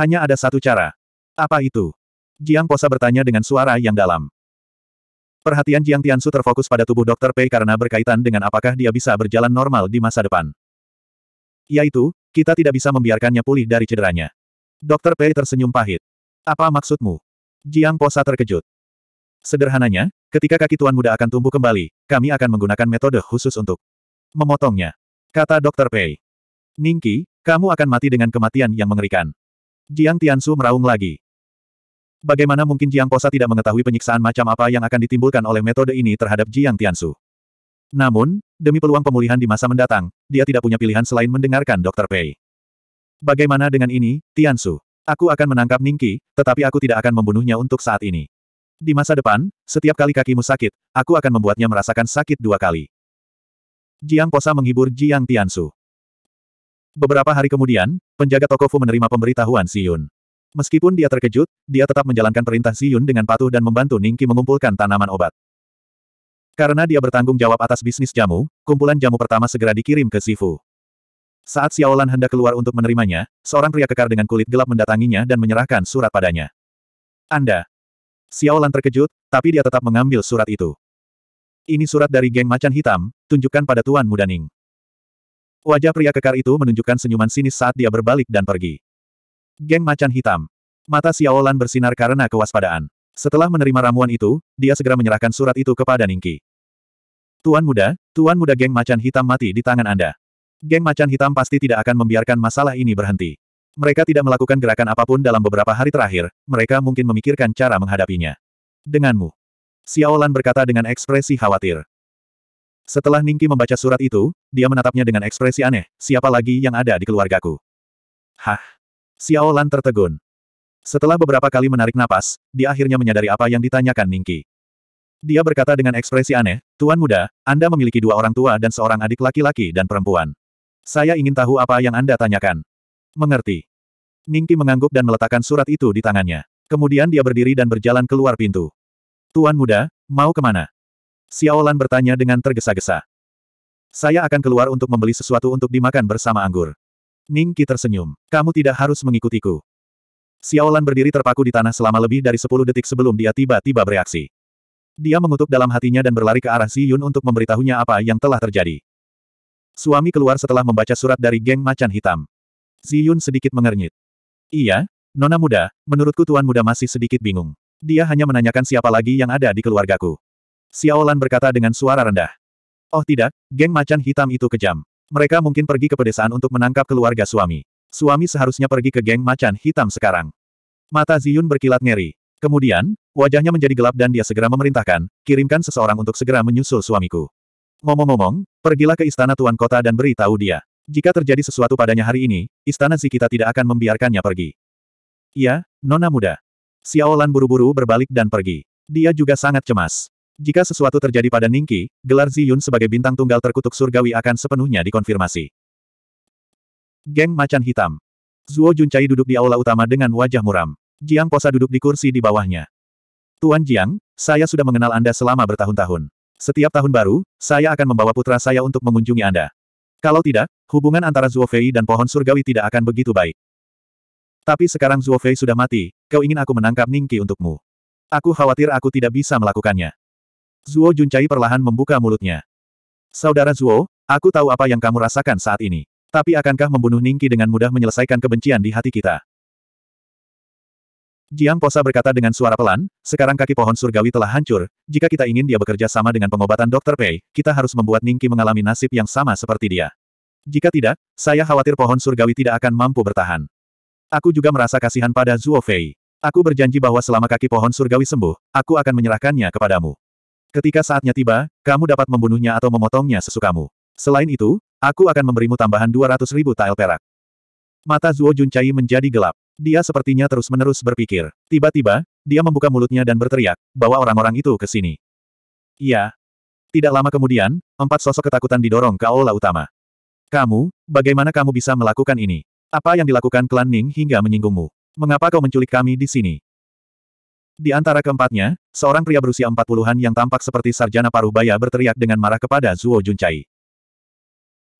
Hanya ada satu cara. Apa itu? Jiang Posa bertanya dengan suara yang dalam. Perhatian Jiang Tiansu terfokus pada tubuh Dr. Pei karena berkaitan dengan apakah dia bisa berjalan normal di masa depan. Yaitu, kita tidak bisa membiarkannya pulih dari cederanya. Dr. Pei tersenyum pahit. Apa maksudmu? Jiang Posa terkejut. Sederhananya, ketika kaki tuan muda akan tumbuh kembali, kami akan menggunakan metode khusus untuk memotongnya. Kata Dr. Pei. Ningki, kamu akan mati dengan kematian yang mengerikan. Jiang Tiansu meraung lagi. Bagaimana mungkin Jiang Posa tidak mengetahui penyiksaan macam apa yang akan ditimbulkan oleh metode ini terhadap Jiang Tiansu? Namun, demi peluang pemulihan di masa mendatang, dia tidak punya pilihan selain mendengarkan Dr. Pei. Bagaimana dengan ini, Tiansu? Aku akan menangkap Ningki, tetapi aku tidak akan membunuhnya untuk saat ini. Di masa depan, setiap kali kakimu sakit, aku akan membuatnya merasakan sakit dua kali. Jiang Posa menghibur Jiang Tiansu. Beberapa hari kemudian, penjaga toko Fu menerima pemberitahuan Si Yun. Meskipun dia terkejut, dia tetap menjalankan perintah Si Yun dengan patuh dan membantu Ningki mengumpulkan tanaman obat. Karena dia bertanggung jawab atas bisnis jamu, kumpulan jamu pertama segera dikirim ke Sifu. Saat Xiaolan hendak keluar untuk menerimanya, seorang pria kekar dengan kulit gelap mendatanginya dan menyerahkan surat padanya. Anda, Xiaolan terkejut, tapi dia tetap mengambil surat itu. Ini surat dari geng macan hitam, tunjukkan pada Tuan Muda Ning. Wajah pria kekar itu menunjukkan senyuman sinis saat dia berbalik dan pergi. Geng macan hitam. Mata Xiaolan bersinar karena kewaspadaan. Setelah menerima ramuan itu, dia segera menyerahkan surat itu kepada Ningki. Tuan muda, tuan muda geng macan hitam mati di tangan Anda. Geng macan hitam pasti tidak akan membiarkan masalah ini berhenti. Mereka tidak melakukan gerakan apapun dalam beberapa hari terakhir, mereka mungkin memikirkan cara menghadapinya. Denganmu. Xiaolan berkata dengan ekspresi khawatir. Setelah Ningki membaca surat itu, dia menatapnya dengan ekspresi aneh, siapa lagi yang ada di keluargaku? Hah? Xiaolan tertegun. Setelah beberapa kali menarik napas, dia akhirnya menyadari apa yang ditanyakan Ningki. Dia berkata dengan ekspresi aneh, Tuan muda, Anda memiliki dua orang tua dan seorang adik laki-laki dan perempuan. Saya ingin tahu apa yang Anda tanyakan. Mengerti. Ningki mengangguk dan meletakkan surat itu di tangannya. Kemudian dia berdiri dan berjalan keluar pintu. Tuan muda, mau kemana? Xiaolan bertanya dengan tergesa-gesa. Saya akan keluar untuk membeli sesuatu untuk dimakan bersama anggur. Ningki tersenyum. Kamu tidak harus mengikutiku. Xiaolan berdiri terpaku di tanah selama lebih dari 10 detik sebelum dia tiba-tiba bereaksi. Dia mengutuk dalam hatinya dan berlari ke arah Si Yun untuk memberitahunya apa yang telah terjadi. Suami keluar setelah membaca surat dari geng macan hitam. Ziyun sedikit mengernyit. Iya, Nona muda, menurutku tuan muda masih sedikit bingung. Dia hanya menanyakan siapa lagi yang ada di keluargaku. Xiaolan berkata dengan suara rendah. Oh tidak, geng macan hitam itu kejam. Mereka mungkin pergi ke pedesaan untuk menangkap keluarga suami. Suami seharusnya pergi ke geng macan hitam sekarang. Mata Ziyun berkilat ngeri. Kemudian, wajahnya menjadi gelap dan dia segera memerintahkan, kirimkan seseorang untuk segera menyusul suamiku. Ngomong-ngomong, pergilah ke istana tuan kota dan beritahu dia. Jika terjadi sesuatu padanya hari ini, istana kita tidak akan membiarkannya pergi. Ya, Nona muda. Xiaolan buru-buru berbalik dan pergi. Dia juga sangat cemas. Jika sesuatu terjadi pada Ningki, gelar Ziyun sebagai bintang tunggal terkutuk surgawi akan sepenuhnya dikonfirmasi. Geng Macan Hitam. Zuo Juncai duduk di aula utama dengan wajah muram. Jiang Posa duduk di kursi di bawahnya. Tuan Jiang, saya sudah mengenal Anda selama bertahun-tahun. Setiap tahun baru, saya akan membawa putra saya untuk mengunjungi Anda. Kalau tidak, hubungan antara Zuo Fei dan pohon surgawi tidak akan begitu baik. Tapi sekarang Zuo Fei sudah mati, kau ingin aku menangkap Ningqi untukmu. Aku khawatir aku tidak bisa melakukannya. Zuo Juncai perlahan membuka mulutnya. Saudara Zuo, aku tahu apa yang kamu rasakan saat ini. Tapi akankah membunuh Ningqi dengan mudah menyelesaikan kebencian di hati kita? Jiang Posa berkata dengan suara pelan, sekarang kaki pohon surgawi telah hancur, jika kita ingin dia bekerja sama dengan pengobatan Dr. Pei, kita harus membuat Ningki mengalami nasib yang sama seperti dia. Jika tidak, saya khawatir pohon surgawi tidak akan mampu bertahan. Aku juga merasa kasihan pada Zhuo Fei. Aku berjanji bahwa selama kaki pohon surgawi sembuh, aku akan menyerahkannya kepadamu. Ketika saatnya tiba, kamu dapat membunuhnya atau memotongnya sesukamu. Selain itu, aku akan memberimu tambahan 200 ribu tael perak. Mata Zuo Juncai menjadi gelap. Dia sepertinya terus-menerus berpikir. Tiba-tiba, dia membuka mulutnya dan berteriak, bawa orang-orang itu ke sini. Iya. Tidak lama kemudian, empat sosok ketakutan didorong ke aula utama. Kamu, bagaimana kamu bisa melakukan ini? Apa yang dilakukan klan Ning hingga menyinggungmu? Mengapa kau menculik kami di sini? Di antara keempatnya, seorang pria berusia empat puluhan yang tampak seperti sarjana paruh baya berteriak dengan marah kepada Zuo Juncai.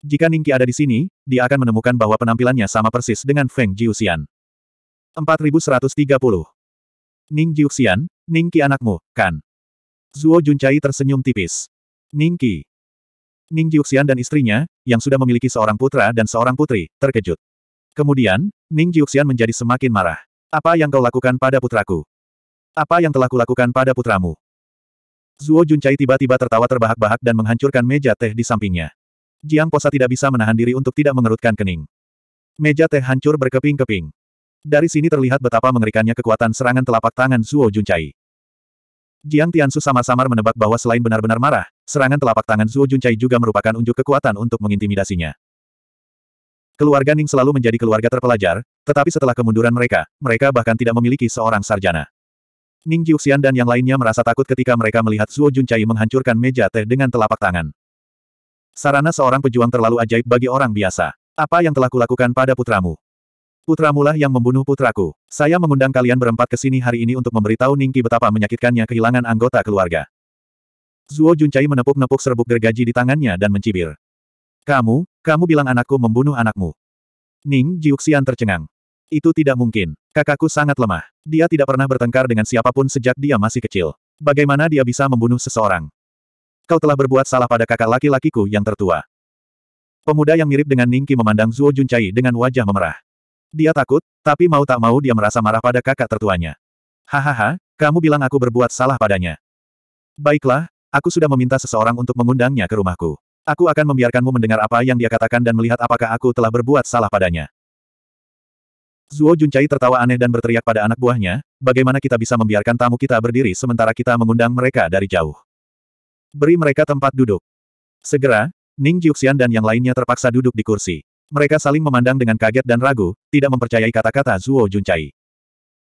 Jika Ningki ada di sini, dia akan menemukan bahwa penampilannya sama persis dengan Feng Jiuxian. 4130. Ning Jiuxian, Ning Qi anakmu, kan? Zuo Juncai tersenyum tipis. Ning Qi. Ning Jiuxian dan istrinya, yang sudah memiliki seorang putra dan seorang putri, terkejut. Kemudian, Ning Jiuxian menjadi semakin marah. Apa yang kau lakukan pada putraku? Apa yang telah kulakukan pada putramu? Zuo Juncai tiba-tiba tertawa terbahak-bahak dan menghancurkan meja teh di sampingnya. Jiang Posa tidak bisa menahan diri untuk tidak mengerutkan kening. Meja teh hancur berkeping-keping. Dari sini terlihat betapa mengerikannya kekuatan serangan telapak tangan Zuo Juncai. Jiang Tiansu samar-samar menebak bahwa selain benar-benar marah, serangan telapak tangan Zuo Juncai juga merupakan unjuk kekuatan untuk mengintimidasinya. Keluarga Ning selalu menjadi keluarga terpelajar, tetapi setelah kemunduran mereka, mereka bahkan tidak memiliki seorang sarjana. Ning Jiuxian dan yang lainnya merasa takut ketika mereka melihat Zuo Juncai menghancurkan meja teh dengan telapak tangan. Sarana seorang pejuang terlalu ajaib bagi orang biasa. Apa yang telah kulakukan pada putramu? Putra Putramulah yang membunuh putraku. Saya mengundang kalian berempat ke sini hari ini untuk memberitahu Ningki betapa menyakitkannya kehilangan anggota keluarga. Zuo Juncai menepuk-nepuk serbuk gergaji di tangannya dan mencibir. Kamu, kamu bilang anakku membunuh anakmu. Ning Jiuxian tercengang. Itu tidak mungkin. Kakakku sangat lemah. Dia tidak pernah bertengkar dengan siapapun sejak dia masih kecil. Bagaimana dia bisa membunuh seseorang? Kau telah berbuat salah pada kakak laki-lakiku yang tertua. Pemuda yang mirip dengan Ningki memandang Zuo Juncai dengan wajah memerah. Dia takut, tapi mau tak mau dia merasa marah pada kakak tertuanya. Hahaha, kamu bilang aku berbuat salah padanya. Baiklah, aku sudah meminta seseorang untuk mengundangnya ke rumahku. Aku akan membiarkanmu mendengar apa yang dia katakan dan melihat apakah aku telah berbuat salah padanya. Zuo Juncai tertawa aneh dan berteriak pada anak buahnya, bagaimana kita bisa membiarkan tamu kita berdiri sementara kita mengundang mereka dari jauh. Beri mereka tempat duduk. Segera, Ning Jiuxian dan yang lainnya terpaksa duduk di kursi. Mereka saling memandang dengan kaget dan ragu, tidak mempercayai kata-kata Zuo Juncai.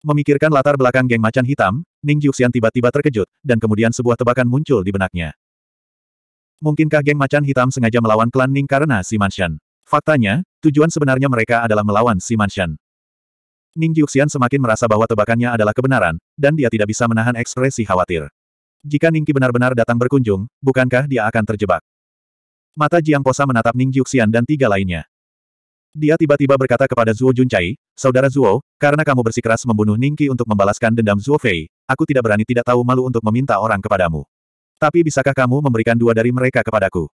Memikirkan latar belakang geng macan hitam, Ning Jiuxian tiba-tiba terkejut, dan kemudian sebuah tebakan muncul di benaknya. Mungkinkah geng macan hitam sengaja melawan klan Ning karena Si Manshan? Faktanya, tujuan sebenarnya mereka adalah melawan Si Manshan. Ning Jiuxian semakin merasa bahwa tebakannya adalah kebenaran, dan dia tidak bisa menahan ekspresi khawatir. Jika Ning Qi benar-benar datang berkunjung, bukankah dia akan terjebak? Mata Jiang Posa menatap Ning Jiuxian dan tiga lainnya. Dia tiba-tiba berkata kepada Zuo Juncai, Saudara Zuo, karena kamu bersikeras membunuh Ningki untuk membalaskan dendam Zuo Fei, aku tidak berani tidak tahu malu untuk meminta orang kepadamu. Tapi bisakah kamu memberikan dua dari mereka kepadaku?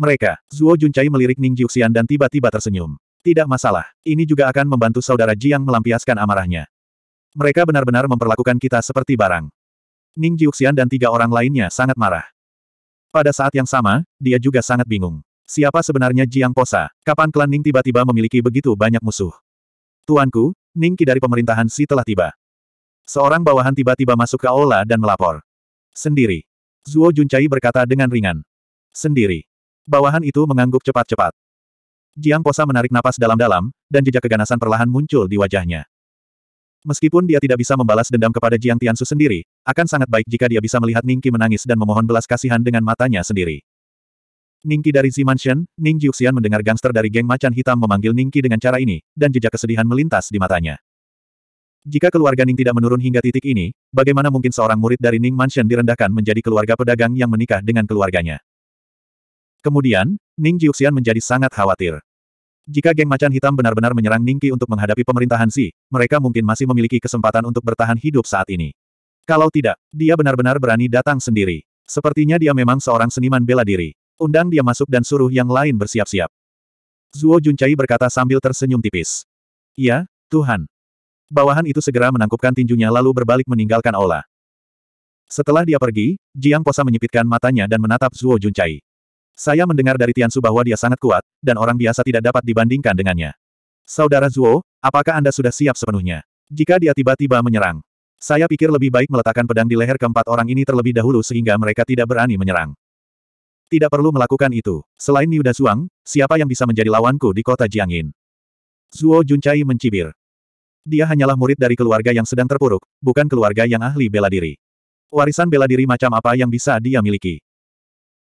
Mereka, Zuo Juncai melirik Ning Jiuxian dan tiba-tiba tersenyum. Tidak masalah, ini juga akan membantu saudara Jiang melampiaskan amarahnya. Mereka benar-benar memperlakukan kita seperti barang. Ning Jiuxian dan tiga orang lainnya sangat marah. Pada saat yang sama, dia juga sangat bingung. Siapa sebenarnya Jiang Posa? Kapan klan Ning tiba-tiba memiliki begitu banyak musuh? Tuanku, Ning Qi dari pemerintahan Si telah tiba. Seorang bawahan tiba-tiba masuk ke aula dan melapor. Sendiri. Zuo Juncai berkata dengan ringan. Sendiri. Bawahan itu mengangguk cepat-cepat. Jiang Posa menarik napas dalam-dalam, dan jejak keganasan perlahan muncul di wajahnya. Meskipun dia tidak bisa membalas dendam kepada Jiang Tiansu sendiri, akan sangat baik jika dia bisa melihat Ningki menangis dan memohon belas kasihan dengan matanya sendiri. Ningqi dari Mansion, Ning Jiuxian mendengar gangster dari geng macan hitam memanggil Ningqi dengan cara ini, dan jejak kesedihan melintas di matanya. Jika keluarga Ning tidak menurun hingga titik ini, bagaimana mungkin seorang murid dari Ning Mansion direndahkan menjadi keluarga pedagang yang menikah dengan keluarganya? Kemudian, Ning Jiuxian menjadi sangat khawatir. Jika geng macan hitam benar-benar menyerang Ningqi untuk menghadapi pemerintahan Xi, mereka mungkin masih memiliki kesempatan untuk bertahan hidup saat ini. Kalau tidak, dia benar-benar berani datang sendiri. Sepertinya dia memang seorang seniman bela diri. Undang dia masuk dan suruh yang lain bersiap-siap. Zuo Juncai berkata sambil tersenyum tipis. Ya, Tuhan. Bawahan itu segera menangkupkan tinjunya lalu berbalik meninggalkan Ola. Setelah dia pergi, Jiang Posa menyipitkan matanya dan menatap Zuo Juncai. Saya mendengar dari Tian Su bahwa dia sangat kuat, dan orang biasa tidak dapat dibandingkan dengannya. Saudara Zuo, apakah Anda sudah siap sepenuhnya? Jika dia tiba-tiba menyerang, saya pikir lebih baik meletakkan pedang di leher keempat orang ini terlebih dahulu sehingga mereka tidak berani menyerang. Tidak perlu melakukan itu. Selain Niuda Suang, siapa yang bisa menjadi lawanku di kota Jiangin? Zuo Juncai mencibir. Dia hanyalah murid dari keluarga yang sedang terpuruk, bukan keluarga yang ahli bela diri. Warisan bela diri macam apa yang bisa dia miliki?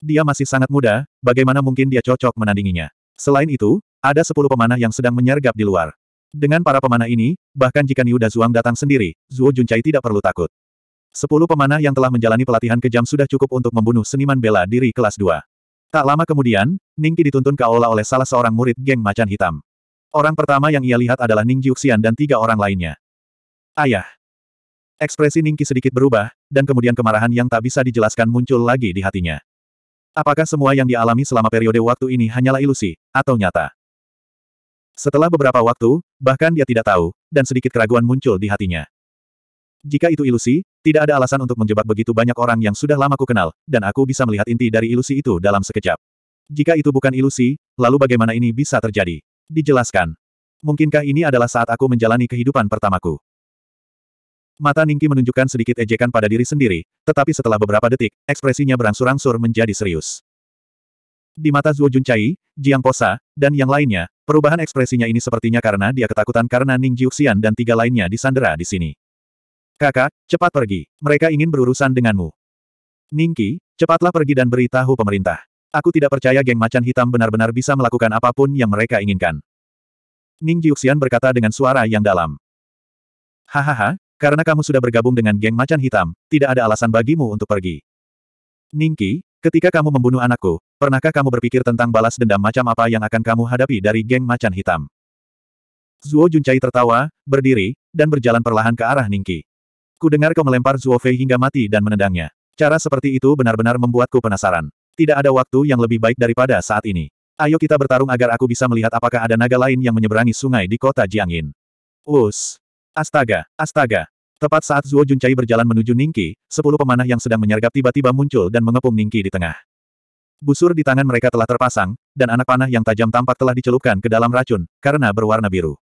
Dia masih sangat muda, bagaimana mungkin dia cocok menandinginya? Selain itu, ada sepuluh pemanah yang sedang menyergap di luar. Dengan para pemanah ini, bahkan jika Niuda Zuang datang sendiri, Zuo Juncai tidak perlu takut. Sepuluh pemanah yang telah menjalani pelatihan kejam sudah cukup untuk membunuh seniman bela diri kelas 2. Tak lama kemudian, Ningki dituntun ke aula oleh salah seorang murid geng macan hitam. Orang pertama yang ia lihat adalah Ning Jiuxian dan tiga orang lainnya. Ayah. Ekspresi Ningki sedikit berubah, dan kemudian kemarahan yang tak bisa dijelaskan muncul lagi di hatinya. Apakah semua yang dialami selama periode waktu ini hanyalah ilusi, atau nyata? Setelah beberapa waktu, bahkan dia tidak tahu, dan sedikit keraguan muncul di hatinya. Jika itu ilusi, tidak ada alasan untuk menjebak begitu banyak orang yang sudah lama ku kenal, dan aku bisa melihat inti dari ilusi itu dalam sekejap. Jika itu bukan ilusi, lalu bagaimana ini bisa terjadi? Dijelaskan. Mungkinkah ini adalah saat aku menjalani kehidupan pertamaku? Mata Ningki menunjukkan sedikit ejekan pada diri sendiri, tetapi setelah beberapa detik, ekspresinya berangsur-angsur menjadi serius. Di mata Zuo Juncai, Jiang Posa, dan yang lainnya, perubahan ekspresinya ini sepertinya karena dia ketakutan karena Ning Jiuxian dan tiga lainnya disandera di sini. Kakak, cepat pergi. Mereka ingin berurusan denganmu. Ningki, cepatlah pergi dan beritahu pemerintah. Aku tidak percaya geng macan hitam benar-benar bisa melakukan apapun yang mereka inginkan. Ning Jiuxian berkata dengan suara yang dalam. Hahaha, karena kamu sudah bergabung dengan geng macan hitam, tidak ada alasan bagimu untuk pergi. Ningki, ketika kamu membunuh anakku, pernahkah kamu berpikir tentang balas dendam macam apa yang akan kamu hadapi dari geng macan hitam? Zuo Juncai tertawa, berdiri, dan berjalan perlahan ke arah Ningki. Kudengar kau melempar Zuo Fei hingga mati dan menendangnya. Cara seperti itu benar-benar membuatku penasaran. Tidak ada waktu yang lebih baik daripada saat ini. Ayo kita bertarung agar aku bisa melihat apakah ada naga lain yang menyeberangi sungai di kota Jiangin. Us. Astaga, astaga. Tepat saat Zuo Juncai berjalan menuju Ningki, sepuluh pemanah yang sedang menyergap tiba-tiba muncul dan mengepung Ningki di tengah. Busur di tangan mereka telah terpasang, dan anak panah yang tajam tampak telah dicelupkan ke dalam racun, karena berwarna biru.